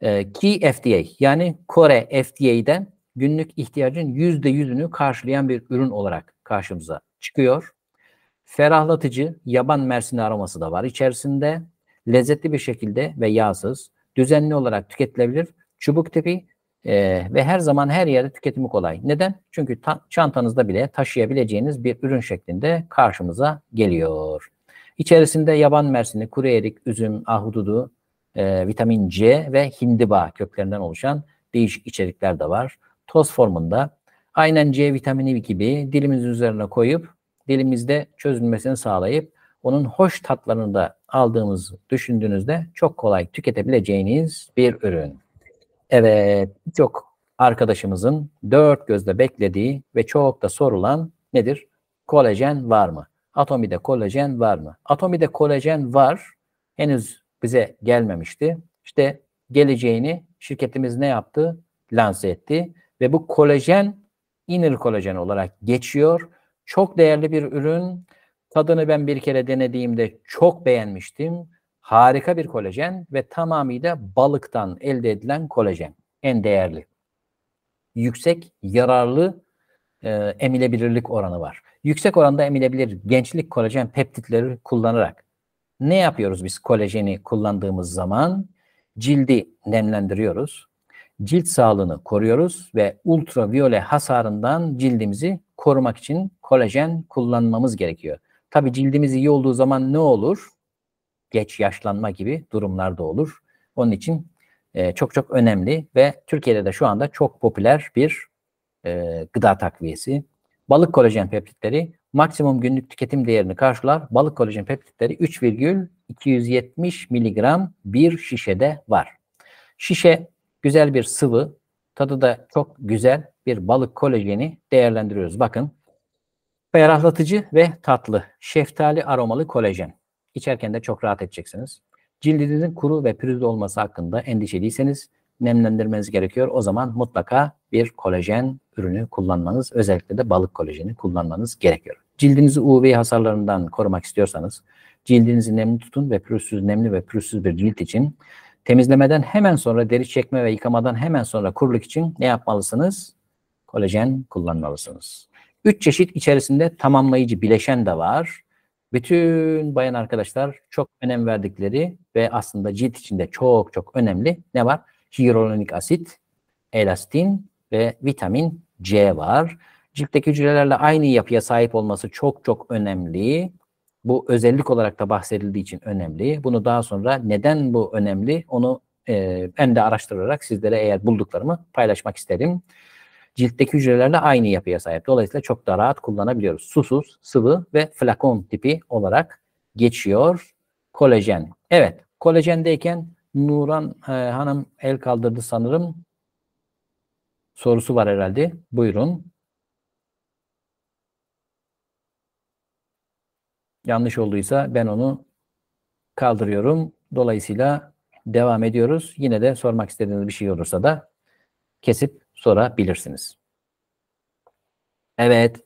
E, ee, ki FDA yani Kore FDA'den günlük ihtiyacın %100'ünü karşılayan bir ürün olarak karşımıza çıkıyor. Ferahlatıcı yaban mersini aroması da var içerisinde. Lezzetli bir şekilde ve yağsız, düzenli olarak tüketilebilir. Çubuk tipi e, ve her zaman her yerde tüketimi kolay. Neden? Çünkü ta- çantanızda bile taşıyabileceğiniz bir ürün şeklinde karşımıza geliyor. İçerisinde yaban mersini, kuru erik, üzüm, ahududu, e, vitamin C ve hindiba köklerinden oluşan değişik içerikler de var. Toz formunda aynen C vitamini gibi dilimizin üzerine koyup dilimizde çözülmesini sağlayıp onun hoş tatlarını da aldığımız düşündüğünüzde çok kolay tüketebileceğiniz bir ürün. Evet, birçok arkadaşımızın dört gözle beklediği ve çok da sorulan nedir? Kolajen var mı? Atomide kolajen var mı? Atomide kolajen var. Henüz bize gelmemişti. İşte geleceğini şirketimiz ne yaptı? Lanse etti ve bu kolajen inner kolajen olarak geçiyor. Çok değerli bir ürün. Tadını ben bir kere denediğimde çok beğenmiştim. Harika bir kolajen ve tamamıyla balıktan elde edilen kolajen. En değerli. Yüksek yararlı e, emilebilirlik oranı var. Yüksek oranda emilebilir gençlik kolajen peptitleri kullanarak ne yapıyoruz biz kolajeni kullandığımız zaman? Cildi nemlendiriyoruz. Cilt sağlığını koruyoruz ve ultraviyole hasarından cildimizi korumak için kolajen kullanmamız gerekiyor. Tabi cildimiz iyi olduğu zaman ne olur? geç yaşlanma gibi durumlar da olur. Onun için e, çok çok önemli ve Türkiye'de de şu anda çok popüler bir e, gıda takviyesi. Balık kolajen peptitleri maksimum günlük tüketim değerini karşılar. Balık kolajen peptitleri 3,270 miligram bir şişede var. Şişe güzel bir sıvı, tadı da çok güzel bir balık kolajeni değerlendiriyoruz. Bakın ferahlatıcı ve tatlı şeftali aromalı kolajen. İçerken de çok rahat edeceksiniz. Cildinizin kuru ve pürüzlü olması hakkında endişeliyseniz nemlendirmeniz gerekiyor. O zaman mutlaka bir kolajen ürünü kullanmanız, özellikle de balık kolajeni kullanmanız gerekiyor. Cildinizi UV hasarlarından korumak istiyorsanız cildinizi nemli tutun ve pürüzsüz nemli ve pürüzsüz bir cilt için temizlemeden hemen sonra deri çekme ve yıkamadan hemen sonra kuruluk için ne yapmalısınız? Kolajen kullanmalısınız. Üç çeşit içerisinde tamamlayıcı bileşen de var bütün bayan arkadaşlar çok önem verdikleri ve aslında cilt içinde çok çok önemli ne var? Hyaluronik asit, elastin ve vitamin C var. Ciltteki hücrelerle aynı yapıya sahip olması çok çok önemli. Bu özellik olarak da bahsedildiği için önemli. Bunu daha sonra neden bu önemli onu e, ben de araştırarak sizlere eğer bulduklarımı paylaşmak isterim ciltteki hücrelerle aynı yapıya sahip. Dolayısıyla çok da rahat kullanabiliyoruz. Susuz, sıvı ve flakon tipi olarak geçiyor kolajen. Evet, kolajendeyken Nuran e, Hanım el kaldırdı sanırım. Sorusu var herhalde. Buyurun. Yanlış olduysa ben onu kaldırıyorum. Dolayısıyla devam ediyoruz. Yine de sormak istediğiniz bir şey olursa da kesip sorabilirsiniz. Evet.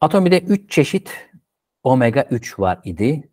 Atomide 3 çeşit omega 3 var idi.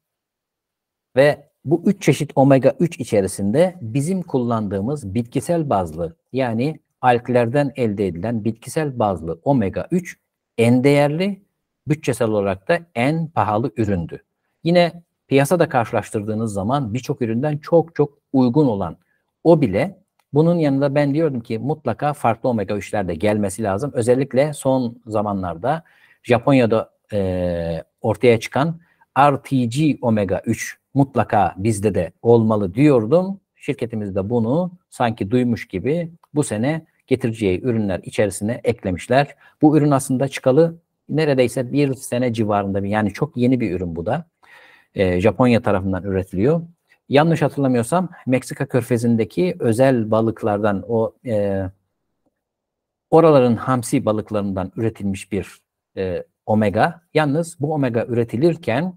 Ve bu 3 çeşit omega 3 içerisinde bizim kullandığımız bitkisel bazlı yani alklerden elde edilen bitkisel bazlı omega 3 en değerli, bütçesel olarak da en pahalı üründü. Yine piyasada karşılaştırdığınız zaman birçok üründen çok çok uygun olan o bile bunun yanında ben diyordum ki mutlaka farklı omega 3'ler de gelmesi lazım. Özellikle son zamanlarda Japonya'da e, ortaya çıkan RTG omega 3 mutlaka bizde de olmalı diyordum. Şirketimiz de bunu sanki duymuş gibi bu sene getireceği ürünler içerisine eklemişler. Bu ürün aslında çıkalı neredeyse bir sene civarında yani çok yeni bir ürün bu da. E, Japonya tarafından üretiliyor yanlış hatırlamıyorsam Meksika körfezindeki özel balıklardan o e, oraların hamsi balıklarından üretilmiş bir e, omega. Yalnız bu omega üretilirken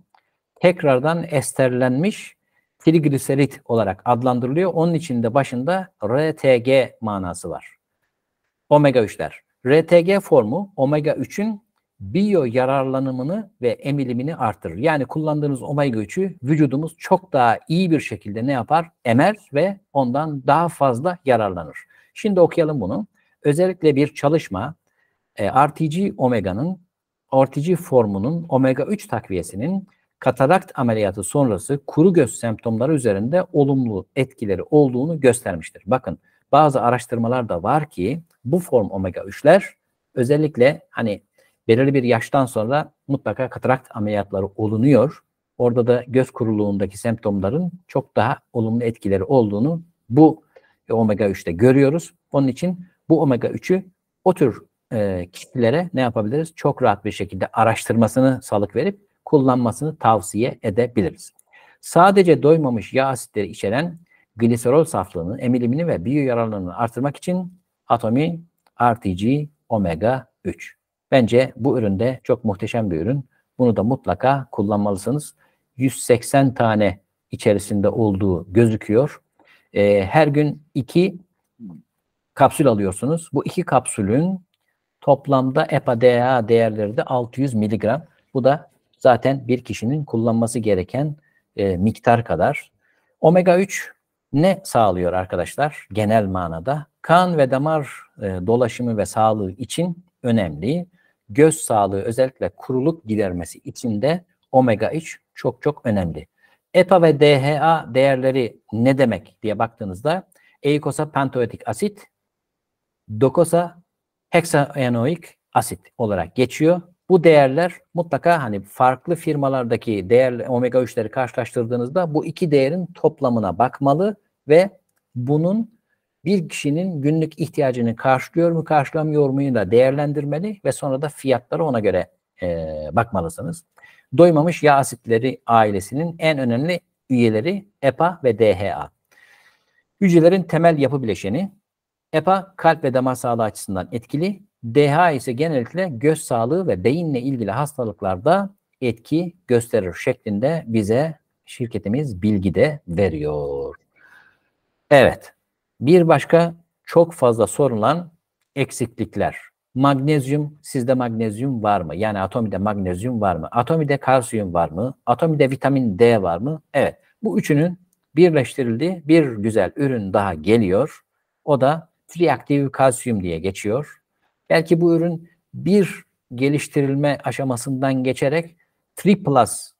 tekrardan esterlenmiş trigliserit olarak adlandırılıyor. Onun içinde başında RTG manası var. Omega 3'ler. RTG formu omega 3'ün biyo yararlanımını ve emilimini artırır. Yani kullandığınız omega 3'ü vücudumuz çok daha iyi bir şekilde ne yapar? Emer ve ondan daha fazla yararlanır. Şimdi okuyalım bunu. Özellikle bir çalışma e, RTG omega'nın RTG formunun omega 3 takviyesinin katarakt ameliyatı sonrası kuru göz semptomları üzerinde olumlu etkileri olduğunu göstermiştir. Bakın bazı araştırmalar da var ki bu form omega 3'ler özellikle hani belirli bir yaştan sonra mutlaka katarakt ameliyatları olunuyor. Orada da göz kuruluğundaki semptomların çok daha olumlu etkileri olduğunu bu e, omega 3'te görüyoruz. Onun için bu omega 3'ü o tür e, kişilere ne yapabiliriz? Çok rahat bir şekilde araştırmasını salık verip kullanmasını tavsiye edebiliriz. Sadece doymamış yağ asitleri içeren gliserol saflığının emilimini ve biyo yararlılığını artırmak için atomi RTG omega 3. Bence bu üründe çok muhteşem bir ürün. Bunu da mutlaka kullanmalısınız. 180 tane içerisinde olduğu gözüküyor. E, her gün iki kapsül alıyorsunuz. Bu iki kapsülün toplamda EPA-DHA değerleri de 600 miligram. Bu da zaten bir kişinin kullanması gereken e, miktar kadar. Omega 3 ne sağlıyor arkadaşlar genel manada? Kan ve damar e, dolaşımı ve sağlığı için önemli göz sağlığı özellikle kuruluk gidermesi için de omega 3 çok çok önemli. EPA ve DHA değerleri ne demek diye baktığınızda eikosa pantoatik asit, dokosa heksaenoik asit olarak geçiyor. Bu değerler mutlaka hani farklı firmalardaki değer omega 3'leri karşılaştırdığınızda bu iki değerin toplamına bakmalı ve bunun bir kişinin günlük ihtiyacını karşılıyor mu karşılamıyor muyu da değerlendirmeli ve sonra da fiyatları ona göre e, bakmalısınız. Doymamış yağ asitleri ailesinin en önemli üyeleri EPA ve DHA. Hücrelerin temel yapı bileşeni EPA kalp ve damar sağlığı açısından etkili. DHA ise genellikle göz sağlığı ve beyinle ilgili hastalıklarda etki gösterir şeklinde bize şirketimiz bilgi de veriyor. Evet. Bir başka çok fazla sorulan eksiklikler. Magnezyum, sizde magnezyum var mı? Yani atomide magnezyum var mı? Atomide kalsiyum var mı? Atomide vitamin D var mı? Evet. Bu üçünün birleştirildiği bir güzel ürün daha geliyor. O da triaktif kalsiyum diye geçiyor. Belki bu ürün bir geliştirilme aşamasından geçerek 3 plus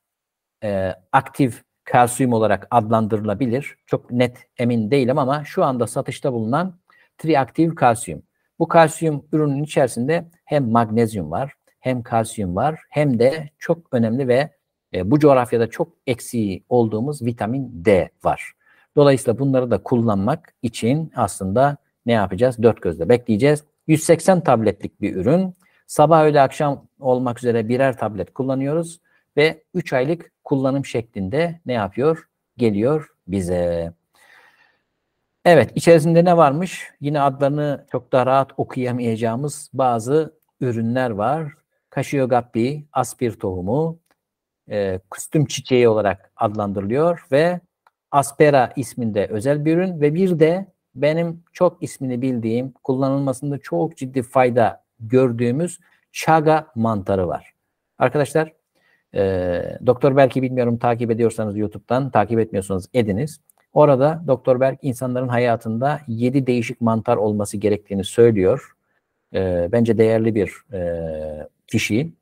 e, aktif kalsiyum olarak adlandırılabilir. Çok net emin değilim ama şu anda satışta bulunan triaktif kalsiyum. Bu kalsiyum ürünün içerisinde hem magnezyum var, hem kalsiyum var, hem de çok önemli ve e, bu coğrafyada çok eksiği olduğumuz vitamin D var. Dolayısıyla bunları da kullanmak için aslında ne yapacağız? Dört gözle bekleyeceğiz. 180 tabletlik bir ürün. Sabah öyle akşam olmak üzere birer tablet kullanıyoruz ve 3 aylık kullanım şeklinde ne yapıyor? Geliyor bize. Evet içerisinde ne varmış? Yine adlarını çok da rahat okuyamayacağımız bazı ürünler var. Kaşiyogappi, aspir tohumu, e, küstüm çiçeği olarak adlandırılıyor ve Aspera isminde özel bir ürün ve bir de benim çok ismini bildiğim, kullanılmasında çok ciddi fayda gördüğümüz çaga mantarı var. Arkadaşlar e, Doktor Berk'i bilmiyorum takip ediyorsanız YouTube'dan, takip etmiyorsanız ediniz. Orada Doktor Berk insanların hayatında yedi değişik mantar olması gerektiğini söylüyor. E, bence değerli bir e, kişi.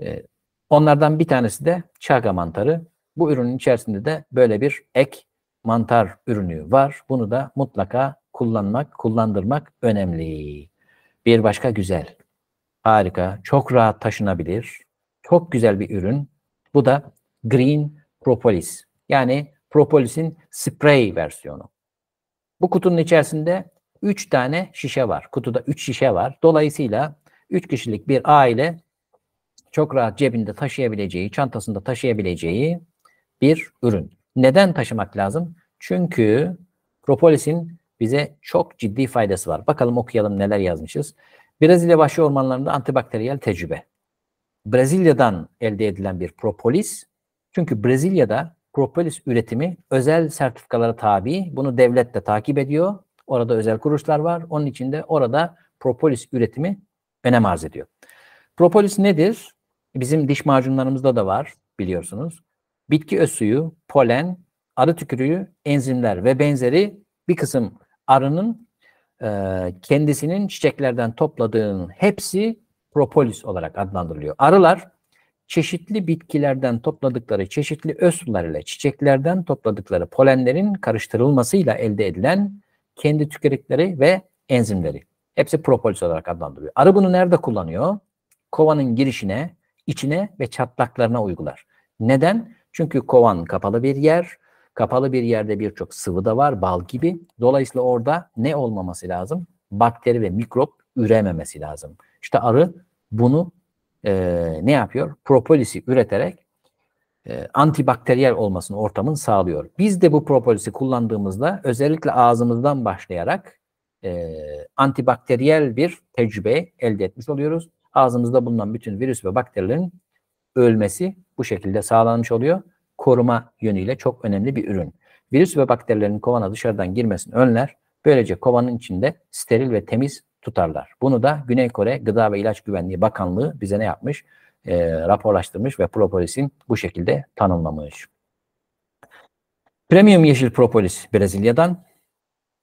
E, onlardan bir tanesi de çaga mantarı. Bu ürünün içerisinde de böyle bir ek mantar ürünü var. Bunu da mutlaka kullanmak, kullandırmak önemli. Bir başka güzel. Harika. Çok rahat taşınabilir. Çok güzel bir ürün. Bu da Green Propolis. Yani Propolis'in sprey versiyonu. Bu kutunun içerisinde 3 tane şişe var. Kutuda 3 şişe var. Dolayısıyla 3 kişilik bir aile çok rahat cebinde taşıyabileceği, çantasında taşıyabileceği bir ürün. Neden taşımak lazım? Çünkü Propolis'in bize çok ciddi faydası var. Bakalım okuyalım neler yazmışız. Brezilya vahşi ormanlarında antibakteriyel tecrübe. Brezilya'dan elde edilen bir propolis. Çünkü Brezilya'da propolis üretimi özel sertifikalara tabi. Bunu devlet de takip ediyor. Orada özel kuruluşlar var. Onun için de orada propolis üretimi önem arz ediyor. Propolis nedir? Bizim diş macunlarımızda da var biliyorsunuz. Bitki öz suyu, polen, arı tükürüğü, enzimler ve benzeri bir kısım arının e, kendisinin çiçeklerden topladığının hepsi propolis olarak adlandırılıyor. Arılar çeşitli bitkilerden topladıkları çeşitli öz ile çiçeklerden topladıkları polenlerin karıştırılmasıyla elde edilen kendi tükürükleri ve enzimleri. Hepsi propolis olarak adlandırılıyor. Arı bunu nerede kullanıyor? Kovanın girişine, içine ve çatlaklarına uygular. Neden? Çünkü kovan kapalı bir yer. Kapalı bir yerde birçok sıvı da var, bal gibi. Dolayısıyla orada ne olmaması lazım? Bakteri ve mikrop ürememesi lazım. İşte arı bunu e, ne yapıyor? Propolisi üreterek e, antibakteriyel olmasını ortamın sağlıyor. Biz de bu propolisi kullandığımızda özellikle ağzımızdan başlayarak e, antibakteriyel bir tecrübe elde etmiş oluyoruz. Ağzımızda bulunan bütün virüs ve bakterilerin ölmesi bu şekilde sağlanmış oluyor. Koruma yönüyle çok önemli bir ürün. Virüs ve bakterilerin kovana dışarıdan girmesini önler. Böylece kovanın içinde steril ve temiz tutarlar. Bunu da Güney Kore Gıda ve İlaç Güvenliği Bakanlığı bize ne yapmış? E, raporlaştırmış ve propolisin bu şekilde tanımlamış. Premium yeşil propolis Brezilya'dan,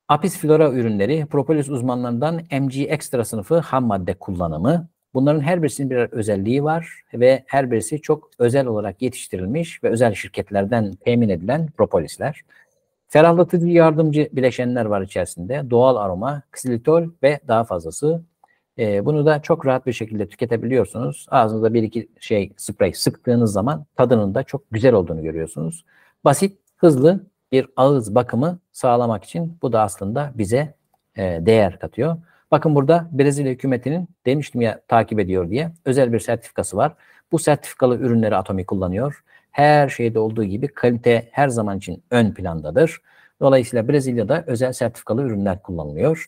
Apis flora ürünleri, propolis uzmanlarından MG Extra sınıfı ham madde kullanımı. Bunların her birisinin birer özelliği var ve her birisi çok özel olarak yetiştirilmiş ve özel şirketlerden temin edilen propolisler. Ferahlatıcı yardımcı bileşenler var içerisinde. Doğal aroma, ksilitol ve daha fazlası. E, bunu da çok rahat bir şekilde tüketebiliyorsunuz. Ağzınıza bir iki şey sprey sıktığınız zaman tadının da çok güzel olduğunu görüyorsunuz. Basit, hızlı bir ağız bakımı sağlamak için bu da aslında bize e, değer katıyor. Bakın burada Brezilya hükümetinin demiştim ya takip ediyor diye özel bir sertifikası var. Bu sertifikalı ürünleri Atomi kullanıyor her şeyde olduğu gibi kalite her zaman için ön plandadır. Dolayısıyla Brezilya'da özel sertifikalı ürünler kullanılıyor.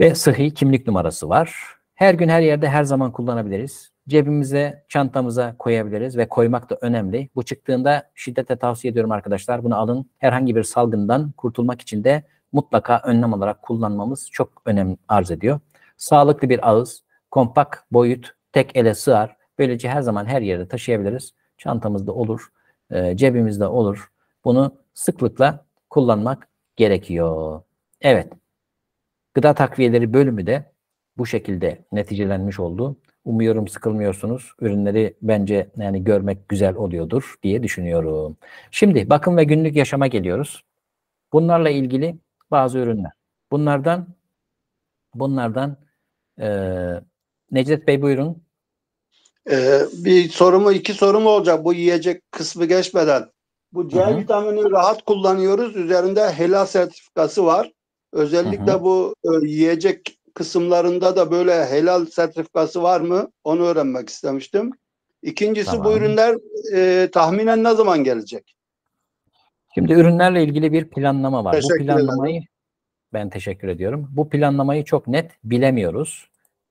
Ve sıhhi kimlik numarası var. Her gün her yerde her zaman kullanabiliriz. Cebimize, çantamıza koyabiliriz ve koymak da önemli. Bu çıktığında şiddete tavsiye ediyorum arkadaşlar. Bunu alın. Herhangi bir salgından kurtulmak için de mutlaka önlem olarak kullanmamız çok önem arz ediyor. Sağlıklı bir ağız, kompakt boyut, tek ele sığar. Böylece her zaman her yerde taşıyabiliriz çantamızda olur, e, cebimizde olur. Bunu sıklıkla kullanmak gerekiyor. Evet, gıda takviyeleri bölümü de bu şekilde neticelenmiş oldu. Umuyorum sıkılmıyorsunuz. Ürünleri bence yani görmek güzel oluyordur diye düşünüyorum. Şimdi bakım ve günlük yaşama geliyoruz. Bunlarla ilgili bazı ürünler. Bunlardan bunlardan e, Necdet Bey buyurun. Ee, bir sorumu iki sorumu olacak bu yiyecek kısmı geçmeden. Bu C hı vitamini rahat kullanıyoruz. Üzerinde helal sertifikası var. Özellikle Hı-hı. bu e, yiyecek kısımlarında da böyle helal sertifikası var mı? Onu öğrenmek istemiştim. İkincisi tamam. bu ürünler e, tahminen ne zaman gelecek? Şimdi ürünlerle ilgili bir planlama var. Teşekkür bu planlamayı ederim. ben teşekkür ediyorum. Bu planlamayı çok net bilemiyoruz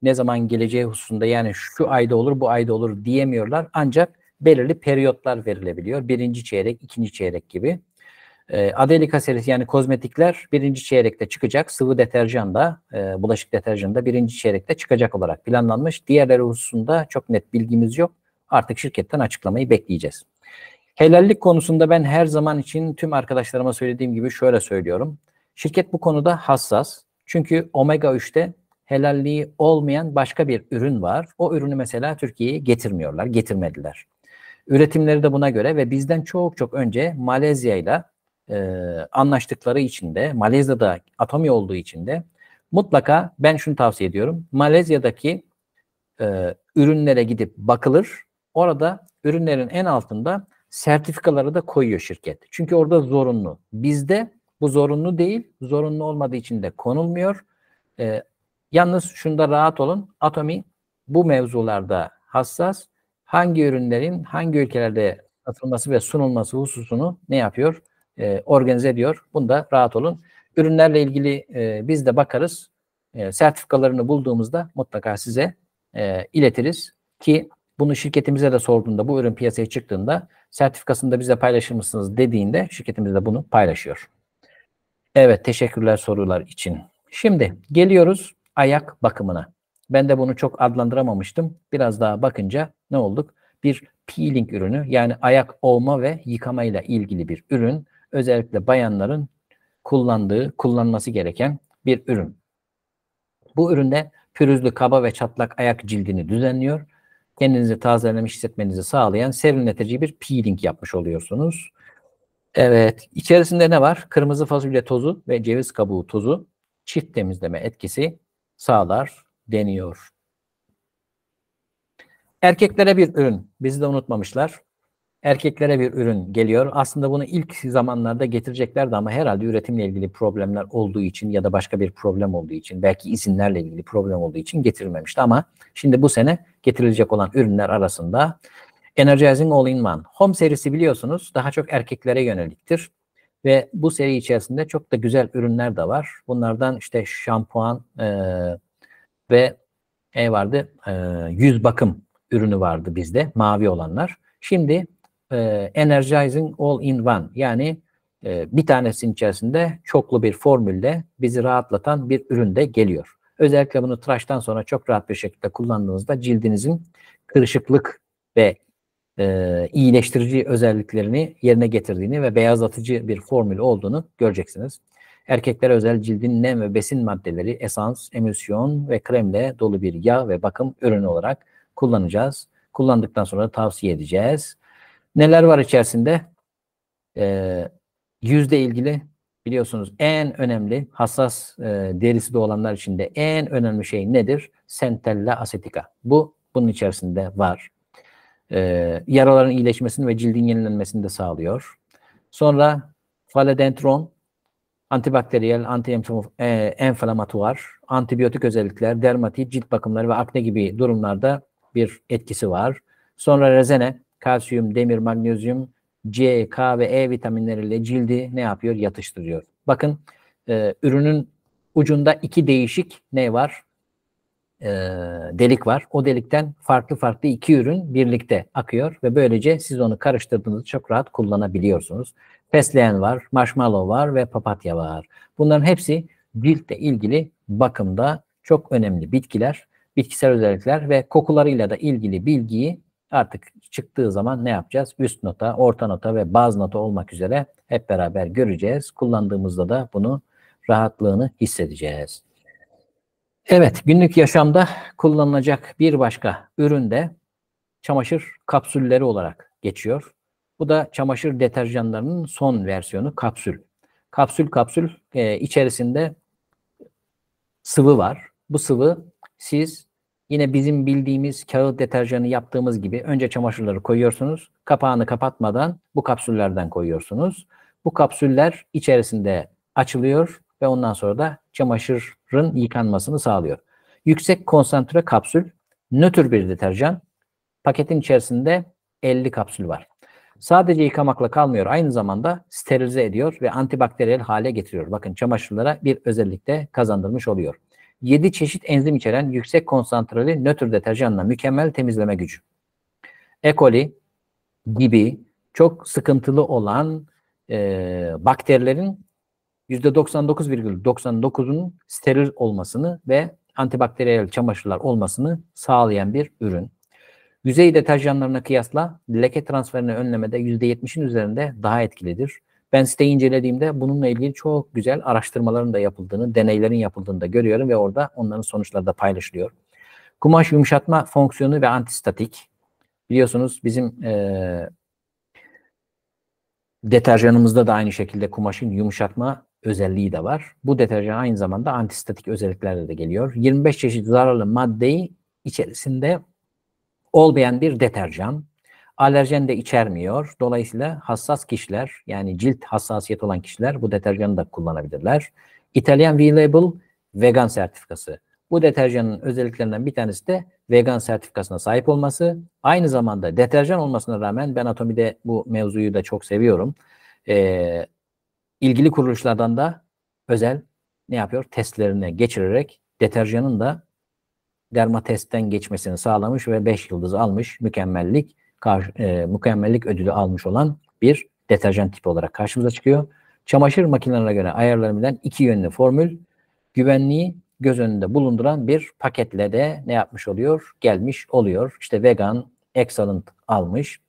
ne zaman geleceği hususunda yani şu ayda olur bu ayda olur diyemiyorlar. Ancak belirli periyotlar verilebiliyor. Birinci çeyrek, ikinci çeyrek gibi. E, Adelika serisi yani kozmetikler birinci çeyrekte çıkacak. Sıvı deterjan da, e, bulaşık deterjan da birinci çeyrekte çıkacak olarak planlanmış. Diğerleri hususunda çok net bilgimiz yok. Artık şirketten açıklamayı bekleyeceğiz. Helallik konusunda ben her zaman için tüm arkadaşlarıma söylediğim gibi şöyle söylüyorum. Şirket bu konuda hassas. Çünkü omega 3'te helalliği olmayan başka bir ürün var. O ürünü mesela Türkiye'ye getirmiyorlar, getirmediler. Üretimleri de buna göre ve bizden çok çok önce Malezya ile e, anlaştıkları için de Malezya'da atomi olduğu için de mutlaka ben şunu tavsiye ediyorum. Malezya'daki e, ürünlere gidip bakılır. Orada ürünlerin en altında sertifikaları da koyuyor şirket. Çünkü orada zorunlu. Bizde bu zorunlu değil. Zorunlu olmadığı için de konulmuyor. E, Yalnız şunda rahat olun. Atomi bu mevzularda hassas. Hangi ürünlerin hangi ülkelerde satılması ve sunulması hususunu ne yapıyor? E, organize ediyor. Bunda rahat olun. Ürünlerle ilgili e, biz de bakarız. E, sertifikalarını bulduğumuzda mutlaka size e, iletiriz ki bunu şirketimize de sorduğunda bu ürün piyasaya çıktığında sertifikasını da bize paylaşır mısınız dediğinde şirketimiz de bunu paylaşıyor. Evet teşekkürler sorular için. Şimdi geliyoruz ayak bakımına. Ben de bunu çok adlandıramamıştım. Biraz daha bakınca ne olduk? Bir peeling ürünü yani ayak olma ve yıkamayla ilgili bir ürün. Özellikle bayanların kullandığı, kullanması gereken bir ürün. Bu üründe pürüzlü, kaba ve çatlak ayak cildini düzenliyor. Kendinizi tazelemiş hissetmenizi sağlayan serinletici bir peeling yapmış oluyorsunuz. Evet, içerisinde ne var? Kırmızı fasulye tozu ve ceviz kabuğu tozu, çift temizleme etkisi, sağlar deniyor. Erkeklere bir ürün. Bizi de unutmamışlar. Erkeklere bir ürün geliyor. Aslında bunu ilk zamanlarda getireceklerdi ama herhalde üretimle ilgili problemler olduğu için ya da başka bir problem olduğu için belki izinlerle ilgili problem olduğu için getirilmemişti ama şimdi bu sene getirilecek olan ürünler arasında Energizing All in One. Home serisi biliyorsunuz daha çok erkeklere yöneliktir. Ve bu seri içerisinde çok da güzel ürünler de var. Bunlardan işte şampuan e, ve e vardı e, yüz bakım ürünü vardı bizde mavi olanlar. Şimdi e, Energizing All in One yani e, bir tanesinin içerisinde çoklu bir formülle bizi rahatlatan bir ürün de geliyor. Özellikle bunu tıraştan sonra çok rahat bir şekilde kullandığınızda cildinizin kırışıklık ve e, iyileştirici özelliklerini yerine getirdiğini ve beyazlatıcı bir formül olduğunu göreceksiniz. Erkeklere özel cildin nem ve besin maddeleri esans, emülsiyon ve kremle dolu bir yağ ve bakım ürünü olarak kullanacağız. Kullandıktan sonra tavsiye edeceğiz. Neler var içerisinde? Ee, yüzle ilgili biliyorsunuz en önemli hassas e, derisi de olanlar için de en önemli şey nedir? Centella asetika. Bu bunun içerisinde var e, yaraların iyileşmesini ve cildin yenilenmesini de sağlıyor. Sonra falodendron antibakteriyel, antienflamatuar, e, antibiyotik özellikler, dermatit, cilt bakımları ve akne gibi durumlarda bir etkisi var. Sonra rezene, kalsiyum, demir, magnezyum, C, K ve E vitaminleriyle cildi ne yapıyor? Yatıştırıyor. Bakın e, ürünün ucunda iki değişik ne var? e, delik var. O delikten farklı farklı iki ürün birlikte akıyor ve böylece siz onu karıştırdığınızda çok rahat kullanabiliyorsunuz. Fesleğen var, marshmallow var ve papatya var. Bunların hepsi ciltle ilgili bakımda çok önemli bitkiler, bitkisel özellikler ve kokularıyla da ilgili bilgiyi artık çıktığı zaman ne yapacağız? Üst nota, orta nota ve baz nota olmak üzere hep beraber göreceğiz. Kullandığımızda da bunu rahatlığını hissedeceğiz. Evet, günlük yaşamda kullanılacak bir başka ürün de çamaşır kapsülleri olarak geçiyor. Bu da çamaşır deterjanlarının son versiyonu kapsül. Kapsül kapsül e, içerisinde sıvı var. Bu sıvı siz yine bizim bildiğimiz kağıt deterjanı yaptığımız gibi önce çamaşırları koyuyorsunuz. Kapağını kapatmadan bu kapsüllerden koyuyorsunuz. Bu kapsüller içerisinde açılıyor ve ondan sonra da çamaşırın yıkanmasını sağlıyor. Yüksek konsantre kapsül, nötr bir deterjan. Paketin içerisinde 50 kapsül var. Sadece yıkamakla kalmıyor. Aynı zamanda sterilize ediyor ve antibakteriyel hale getiriyor. Bakın çamaşırlara bir özellikte kazandırmış oluyor. 7 çeşit enzim içeren yüksek konsantreli nötr deterjanla mükemmel temizleme gücü. E. gibi çok sıkıntılı olan e, bakterilerin %99,99'un steril olmasını ve antibakteriyel çamaşırlar olmasını sağlayan bir ürün. Yüzey deterjanlarına kıyasla leke transferini önlemede %70'in üzerinde daha etkilidir. Ben siteyi incelediğimde bununla ilgili çok güzel araştırmaların da yapıldığını, deneylerin yapıldığını da görüyorum ve orada onların sonuçları da paylaşılıyor. Kumaş yumuşatma fonksiyonu ve antistatik. Biliyorsunuz bizim e, deterjanımızda da aynı şekilde kumaşın yumuşatma özelliği de var. Bu deterjan aynı zamanda antistatik özelliklerle de geliyor. 25 çeşit zararlı maddeyi içerisinde olmayan bir deterjan. Alerjen de içermiyor. Dolayısıyla hassas kişiler yani cilt hassasiyet olan kişiler bu deterjanı da kullanabilirler. İtalyan V-Label vegan sertifikası. Bu deterjanın özelliklerinden bir tanesi de vegan sertifikasına sahip olması. Aynı zamanda deterjan olmasına rağmen ben Atomi'de bu mevzuyu da çok seviyorum. Ee, ilgili kuruluşlardan da özel ne yapıyor? Testlerine geçirerek deterjanın da derma testten geçmesini sağlamış ve 5 yıldız almış mükemmellik karşı, e, mükemmellik ödülü almış olan bir deterjan tipi olarak karşımıza çıkıyor. Çamaşır makinelerine göre ayarlarından iki yönlü formül güvenliği göz önünde bulunduran bir paketle de ne yapmış oluyor? Gelmiş oluyor. İşte vegan, excellent almış.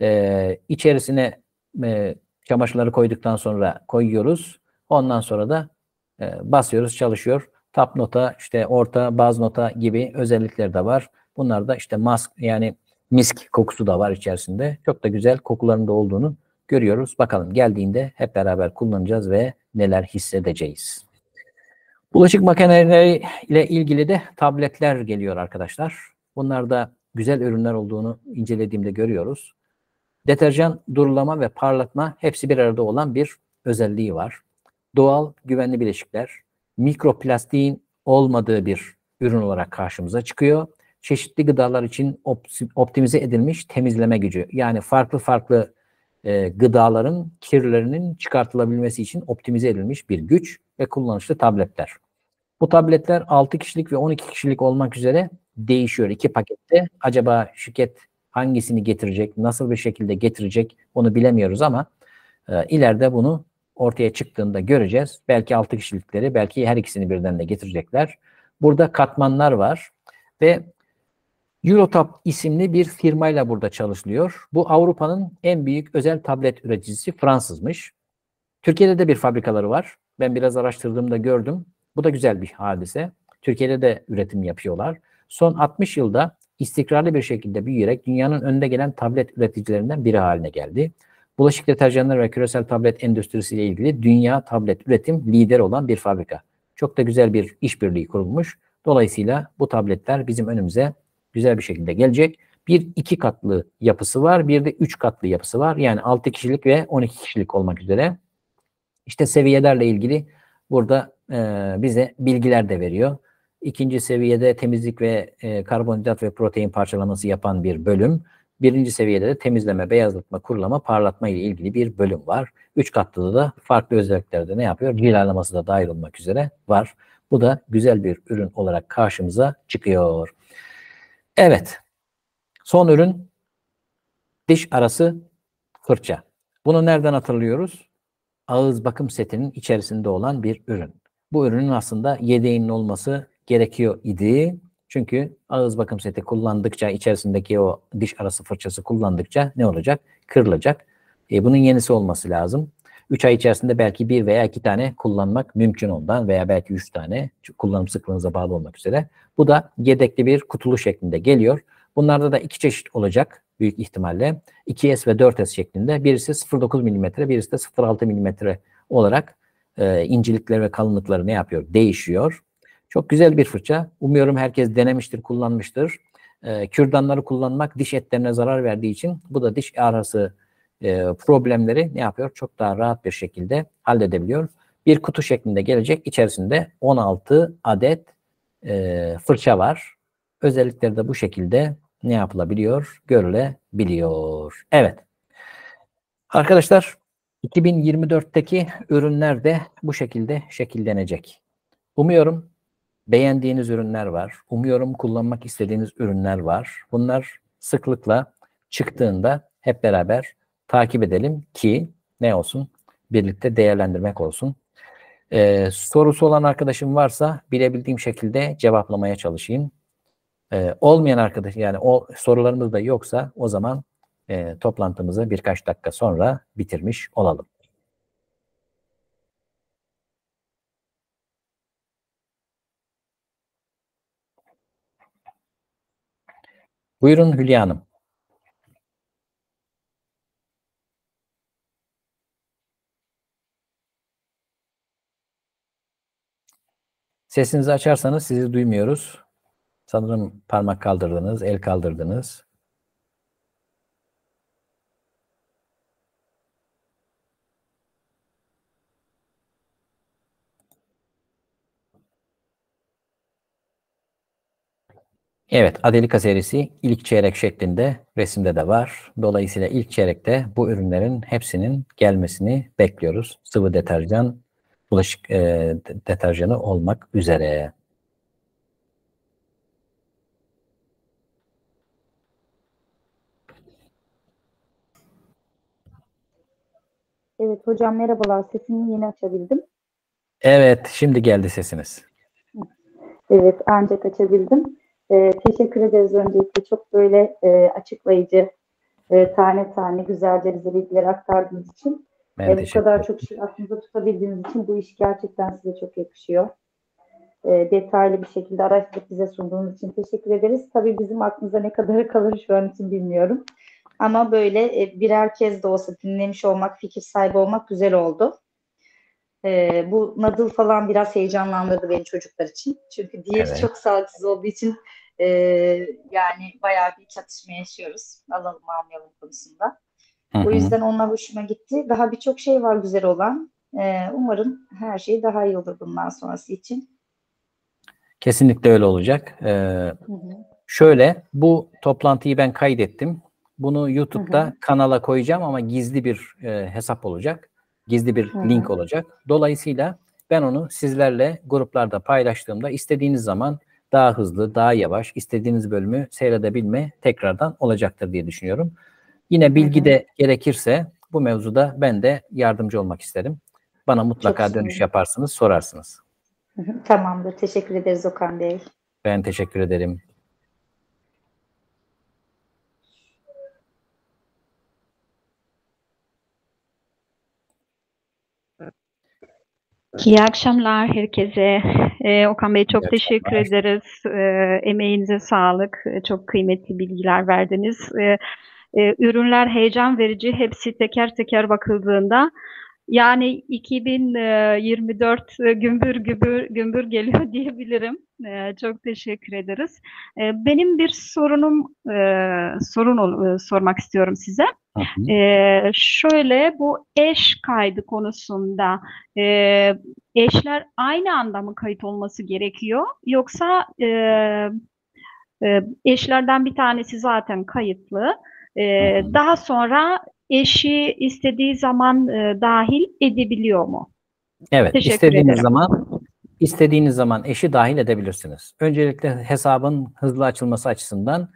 Ee, içerisine e, Çamaşırları koyduktan sonra koyuyoruz. Ondan sonra da e, basıyoruz çalışıyor. Tap nota, işte orta, baz nota gibi özellikler de var. Bunlar da işte mask yani misk kokusu da var içerisinde. Çok da güzel kokularında olduğunu görüyoruz. Bakalım geldiğinde hep beraber kullanacağız ve neler hissedeceğiz. Bulaşık makineleri ile ilgili de tabletler geliyor arkadaşlar. Bunlar da güzel ürünler olduğunu incelediğimde görüyoruz. Deterjan, durulama ve parlatma hepsi bir arada olan bir özelliği var. Doğal, güvenli bileşikler, mikroplastiğin olmadığı bir ürün olarak karşımıza çıkıyor. Çeşitli gıdalar için optimize edilmiş temizleme gücü. Yani farklı farklı e, gıdaların kirlerinin çıkartılabilmesi için optimize edilmiş bir güç ve kullanışlı tabletler. Bu tabletler 6 kişilik ve 12 kişilik olmak üzere değişiyor. İki pakette acaba şirket hangisini getirecek, nasıl bir şekilde getirecek onu bilemiyoruz ama e, ileride bunu ortaya çıktığında göreceğiz. Belki 6 kişilikleri, belki her ikisini birden de getirecekler. Burada katmanlar var ve Eurotap isimli bir firmayla burada çalışılıyor. Bu Avrupa'nın en büyük özel tablet üreticisi Fransızmış. Türkiye'de de bir fabrikaları var. Ben biraz araştırdığımda gördüm. Bu da güzel bir hadise. Türkiye'de de üretim yapıyorlar. Son 60 yılda istikrarlı bir şekilde büyüyerek dünyanın önde gelen tablet üreticilerinden biri haline geldi. Bulaşık deterjanları ve küresel tablet endüstrisiyle ilgili dünya tablet üretim lideri olan bir fabrika. Çok da güzel bir işbirliği kurulmuş. Dolayısıyla bu tabletler bizim önümüze güzel bir şekilde gelecek. Bir iki katlı yapısı var, bir de üç katlı yapısı var. Yani altı kişilik ve on iki kişilik olmak üzere. İşte seviyelerle ilgili burada e, bize bilgiler de veriyor. İkinci seviyede temizlik ve e, karbonhidrat ve protein parçalaması yapan bir bölüm. Birinci seviyede de temizleme, beyazlatma, kurulama, parlatma ile ilgili bir bölüm var. Üç katlıda da farklı özelliklerde ne yapıyor? Cilalaması da dahil olmak üzere var. Bu da güzel bir ürün olarak karşımıza çıkıyor. Evet. Son ürün diş arası fırça. Bunu nereden hatırlıyoruz? Ağız bakım setinin içerisinde olan bir ürün. Bu ürünün aslında yedeğinin olması gerekiyor idi. Çünkü ağız bakım seti kullandıkça içerisindeki o diş arası fırçası kullandıkça ne olacak? Kırılacak. E, bunun yenisi olması lazım. 3 ay içerisinde belki bir veya iki tane kullanmak mümkün ondan veya belki üç tane kullanım sıklığınıza bağlı olmak üzere. Bu da yedekli bir kutulu şeklinde geliyor. Bunlarda da iki çeşit olacak büyük ihtimalle. 2S ve 4S şeklinde. Birisi 0.9 mm, birisi de 0.6 mm olarak e, incelikleri ve kalınlıkları ne yapıyor? Değişiyor. Çok güzel bir fırça. Umuyorum herkes denemiştir, kullanmıştır. E, kürdanları kullanmak diş etlerine zarar verdiği için bu da diş ağrısı e, problemleri ne yapıyor? Çok daha rahat bir şekilde halledebiliyor. Bir kutu şeklinde gelecek. İçerisinde 16 adet e, fırça var. Özellikleri de bu şekilde ne yapılabiliyor? Görülebiliyor. Evet. Arkadaşlar 2024'teki ürünler de bu şekilde şekillenecek. Umuyorum Beğendiğiniz ürünler var. Umuyorum kullanmak istediğiniz ürünler var. Bunlar sıklıkla çıktığında hep beraber takip edelim ki ne olsun? Birlikte değerlendirmek olsun. Ee, sorusu olan arkadaşım varsa bilebildiğim şekilde cevaplamaya çalışayım. Ee, olmayan arkadaş yani o sorularımız da yoksa o zaman e, toplantımızı birkaç dakika sonra bitirmiş olalım. Buyurun Hülya Hanım. Sesinizi açarsanız sizi duymuyoruz. Sanırım parmak kaldırdınız, el kaldırdınız. Evet, Adelika serisi ilk çeyrek şeklinde resimde de var. Dolayısıyla ilk çeyrekte bu ürünlerin hepsinin gelmesini bekliyoruz. Sıvı deterjan, bulaşık e, deterjanı olmak üzere. Evet hocam merhabalar. Sesimi yeni açabildim. Evet, şimdi geldi sesiniz. Evet, ancak açabildim. Ee, teşekkür ederiz öncelikle. Çok böyle e, açıklayıcı, e, tane tane güzelce bize bilgileri aktardığınız için. Ben e, bu kadar çok şey aklınıza tutabildiğiniz için bu iş gerçekten size çok yakışıyor. E, detaylı bir şekilde araştırıp bize sunduğunuz için teşekkür ederiz. Tabii bizim aklımıza ne kadar kalır şu an için bilmiyorum. Ama böyle e, birer kez de olsa dinlemiş olmak, fikir sahibi olmak güzel oldu. E, bu nadıl falan biraz heyecanlandırdı beni çocuklar için. Çünkü diğer evet. çok sağlıksız olduğu için e, yani bayağı bir çatışma yaşıyoruz. Alalım almayalım konusunda. Hı-hı. O yüzden onlar hoşuma gitti. Daha birçok şey var güzel olan. E, umarım her şey daha iyi olur bundan sonrası için. Kesinlikle öyle olacak. Ee, Şöyle bu toplantıyı ben kaydettim. Bunu YouTube'da hı hı. kanala koyacağım ama gizli bir e, hesap olacak. Gizli bir Hı. link olacak. Dolayısıyla ben onu sizlerle gruplarda paylaştığımda istediğiniz zaman daha hızlı, daha yavaş istediğiniz bölümü seyredebilme tekrardan olacaktır diye düşünüyorum. Yine bilgi de gerekirse bu mevzuda ben de yardımcı olmak isterim. Bana mutlaka Çok dönüş yaparsınız, sorarsınız. Tamamdır. Teşekkür ederiz Okan Bey. Ben teşekkür ederim. İyi akşamlar herkese. Ee, Okan Bey çok teşekkür ederiz. Ee, emeğinize sağlık. Ee, çok kıymetli bilgiler verdiniz. Ee, e, ürünler heyecan verici. Hepsi teker teker bakıldığında yani 2024 gümbür gümbür, gümbür geliyor diyebilirim. Çok teşekkür ederiz. Benim bir sorunum sorun sormak istiyorum size. Ee, şöyle bu eş kaydı konusunda eşler aynı anda mı kayıt olması gerekiyor yoksa eşlerden bir tanesi zaten kayıtlı daha sonra eşi istediği zaman e, dahil edebiliyor mu? Evet, Teşekkür istediğiniz ederim. zaman istediğiniz zaman eşi dahil edebilirsiniz. Öncelikle hesabın hızlı açılması açısından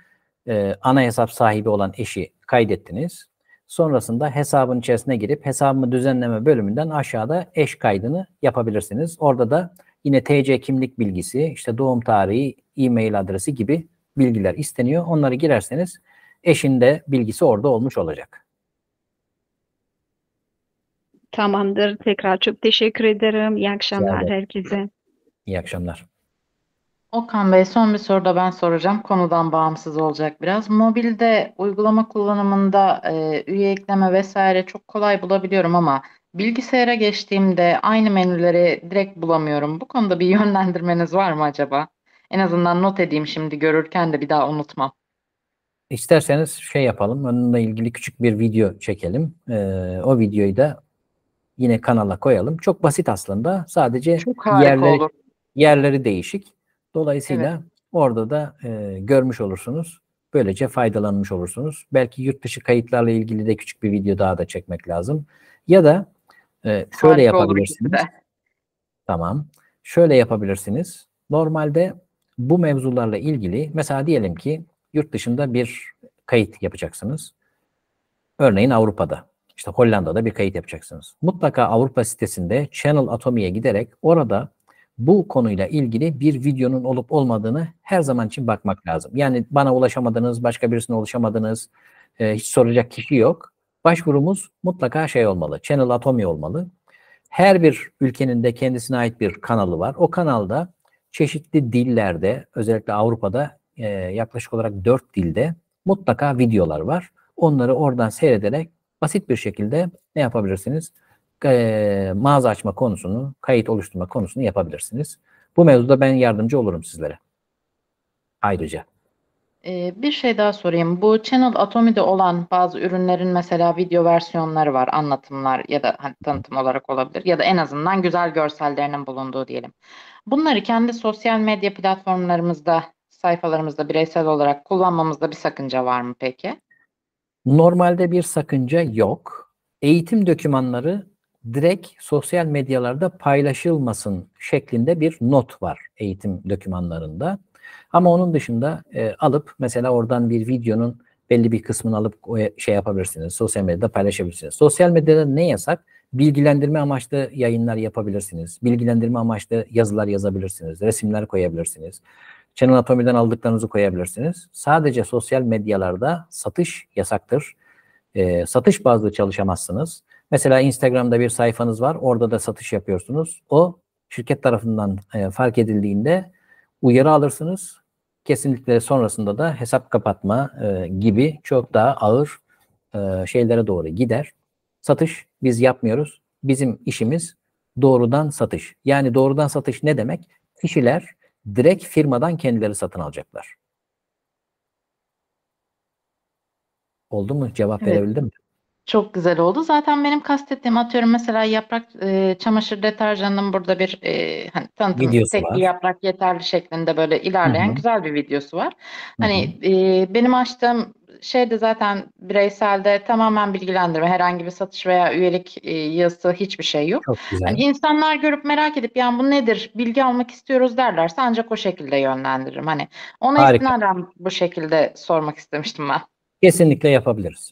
e, ana hesap sahibi olan eşi kaydettiniz. Sonrasında hesabın içerisine girip hesabımı düzenleme bölümünden aşağıda eş kaydını yapabilirsiniz. Orada da yine TC kimlik bilgisi, işte doğum tarihi, e-mail adresi gibi bilgiler isteniyor. Onları girerseniz eşin de bilgisi orada olmuş olacak. Tamamdır. Tekrar çok teşekkür ederim. İyi akşamlar herkese. İyi akşamlar. Okan Bey son bir soru da ben soracağım. Konudan bağımsız olacak biraz. Mobilde uygulama kullanımında e, üye ekleme vesaire çok kolay bulabiliyorum ama bilgisayara geçtiğimde aynı menüleri direkt bulamıyorum. Bu konuda bir yönlendirmeniz var mı acaba? En azından not edeyim şimdi görürken de bir daha unutmam. İsterseniz şey yapalım. Onunla ilgili küçük bir video çekelim. Ee, o videoyu da yine kanala koyalım. Çok basit aslında. Sadece Çok yerleri, yerleri değişik. Dolayısıyla evet. orada da e, görmüş olursunuz. Böylece faydalanmış olursunuz. Belki yurt dışı kayıtlarla ilgili de küçük bir video daha da çekmek lazım. Ya da e, şöyle Harika yapabilirsiniz. Tamam. Şöyle yapabilirsiniz. Normalde bu mevzularla ilgili mesela diyelim ki yurt dışında bir kayıt yapacaksınız. Örneğin Avrupa'da. İşte Hollanda'da bir kayıt yapacaksınız. Mutlaka Avrupa sitesinde Channel Atomi'ye giderek orada bu konuyla ilgili bir videonun olup olmadığını her zaman için bakmak lazım. Yani bana ulaşamadınız, başka birisine ulaşamadınız, e, hiç soracak kişi yok. Başvurumuz mutlaka şey olmalı, Channel Atomi olmalı. Her bir ülkenin de kendisine ait bir kanalı var. O kanalda çeşitli dillerde, özellikle Avrupa'da e, yaklaşık olarak 4 dilde mutlaka videolar var. Onları oradan seyrederek basit bir şekilde ne yapabilirsiniz? Ee, mağaza açma konusunu, kayıt oluşturma konusunu yapabilirsiniz. Bu mevzuda ben yardımcı olurum sizlere. Ayrıca. Ee, bir şey daha sorayım. Bu Channel Atomi'de olan bazı ürünlerin mesela video versiyonları var, anlatımlar ya da hani tanıtım olarak olabilir ya da en azından güzel görsellerinin bulunduğu diyelim. Bunları kendi sosyal medya platformlarımızda, sayfalarımızda bireysel olarak kullanmamızda bir sakınca var mı peki? Normalde bir sakınca yok. Eğitim dokümanları direkt sosyal medyalarda paylaşılmasın şeklinde bir not var eğitim dokümanlarında. Ama onun dışında e, alıp mesela oradan bir videonun belli bir kısmını alıp e, şey yapabilirsiniz. Sosyal medyada paylaşabilirsiniz. Sosyal medyada ne yasak? Bilgilendirme amaçlı yayınlar yapabilirsiniz. Bilgilendirme amaçlı yazılar yazabilirsiniz. Resimler koyabilirsiniz. Channel Atomi'den aldıklarınızı koyabilirsiniz. Sadece sosyal medyalarda satış yasaktır. E, satış bazlı çalışamazsınız. Mesela Instagram'da bir sayfanız var. Orada da satış yapıyorsunuz. O şirket tarafından e, fark edildiğinde uyarı alırsınız. Kesinlikle sonrasında da hesap kapatma e, gibi çok daha ağır e, şeylere doğru gider. Satış biz yapmıyoruz. Bizim işimiz doğrudan satış. Yani doğrudan satış ne demek? Kişiler direkt firmadan kendileri satın alacaklar. Oldu mu? Cevap evet. verebildim mi? Çok güzel oldu. Zaten benim kastettiğim atıyorum mesela yaprak e, çamaşır deterjanının burada bir e, hani tanıtım videosu tek var. yaprak yeterli şeklinde böyle ilerleyen Hı-hı. güzel bir videosu var. Hani e, benim açtığım şey de zaten bireyselde tamamen bilgilendirme, herhangi bir satış veya üyelik e, yazısı hiçbir şey yok. Çok güzel. Yani insanlar görüp merak edip yani bu nedir, bilgi almak istiyoruz derlerse ancak o şekilde yönlendiririm. Hani ona Harika. istinaden bu şekilde sormak istemiştim ben. Kesinlikle yapabiliriz.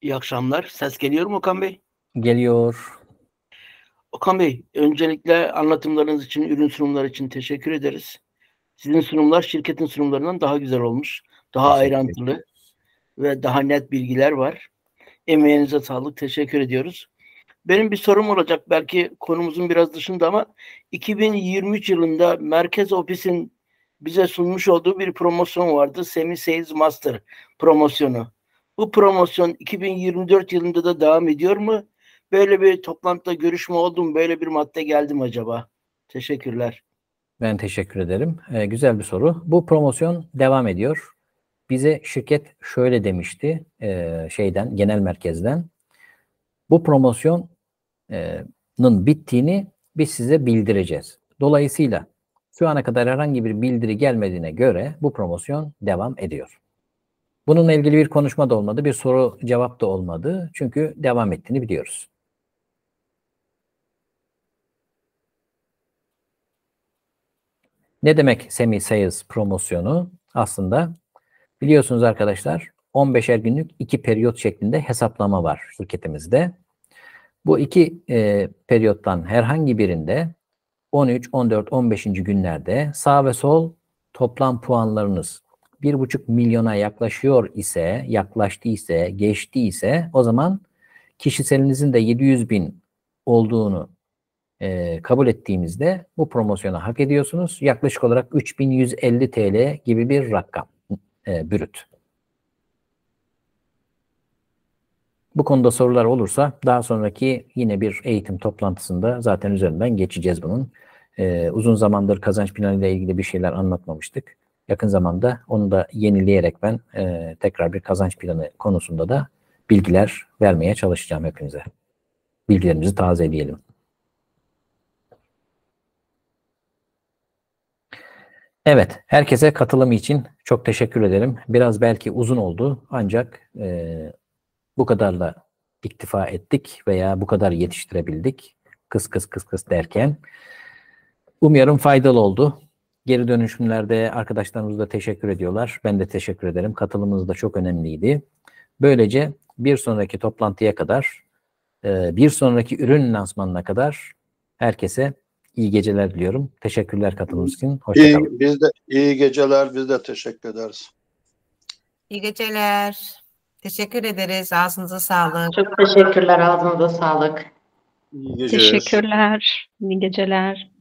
İyi akşamlar. Ses geliyor mu Okan Bey? Geliyor. Okan Bey, öncelikle anlatımlarınız için, ürün sunumları için teşekkür ederiz. Sizin sunumlar şirketin sunumlarından daha güzel olmuş. Daha ayrıntılı ve daha net bilgiler var. Emeğinize sağlık. Teşekkür ediyoruz. Benim bir sorum olacak belki konumuzun biraz dışında ama 2023 yılında Merkez Ofis'in bize sunmuş olduğu bir promosyon vardı. Semi Sales Master promosyonu. Bu promosyon 2024 yılında da devam ediyor mu? Böyle bir toplantıda görüşme oldu mu? Böyle bir madde geldi mi acaba? Teşekkürler. Ben teşekkür ederim. Ee, güzel bir soru. Bu promosyon devam ediyor. Bize şirket şöyle demişti e, şeyden genel merkezden. Bu promosyonun bittiğini biz size bildireceğiz. Dolayısıyla şu ana kadar herhangi bir bildiri gelmediğine göre bu promosyon devam ediyor. Bununla ilgili bir konuşma da olmadı, bir soru cevap da olmadı. Çünkü devam ettiğini biliyoruz. Ne demek semi sales promosyonu? Aslında biliyorsunuz arkadaşlar 15'er günlük iki periyot şeklinde hesaplama var şirketimizde. Bu iki e, periyottan herhangi birinde 13, 14, 15. günlerde sağ ve sol toplam puanlarınız 1,5 milyona yaklaşıyor ise, yaklaştı ise, geçti ise o zaman kişiselinizin de 700 bin olduğunu e, kabul ettiğimizde bu promosyona hak ediyorsunuz. Yaklaşık olarak 3150 TL gibi bir rakam e, bürüt. Bu konuda sorular olursa daha sonraki yine bir eğitim toplantısında zaten üzerinden geçeceğiz bunun. E, uzun zamandır kazanç planı ile ilgili bir şeyler anlatmamıştık. Yakın zamanda onu da yenileyerek ben e, tekrar bir kazanç planı konusunda da bilgiler vermeye çalışacağım hepinize. Bilgilerimizi tazeleyelim. Evet, herkese katılımı için çok teşekkür ederim. Biraz belki uzun oldu ancak e, bu kadarla iktifa ettik veya bu kadar yetiştirebildik. Kıs kıs kıs kıs derken. umarım faydalı oldu. Geri dönüşümlerde arkadaşlarımız da teşekkür ediyorlar. Ben de teşekkür ederim. Katılımınız da çok önemliydi. Böylece bir sonraki toplantıya kadar, e, bir sonraki ürün lansmanına kadar herkese İyi geceler diliyorum. Teşekkürler katılımınız için. Hoşçakalın. İyi, biz de iyi geceler. Biz de teşekkür ederiz. İyi geceler. Teşekkür ederiz. Ağzınıza sağlık. Çok teşekkürler. Ağzınıza sağlık. İyi geceler. Teşekkürler. İyi geceler.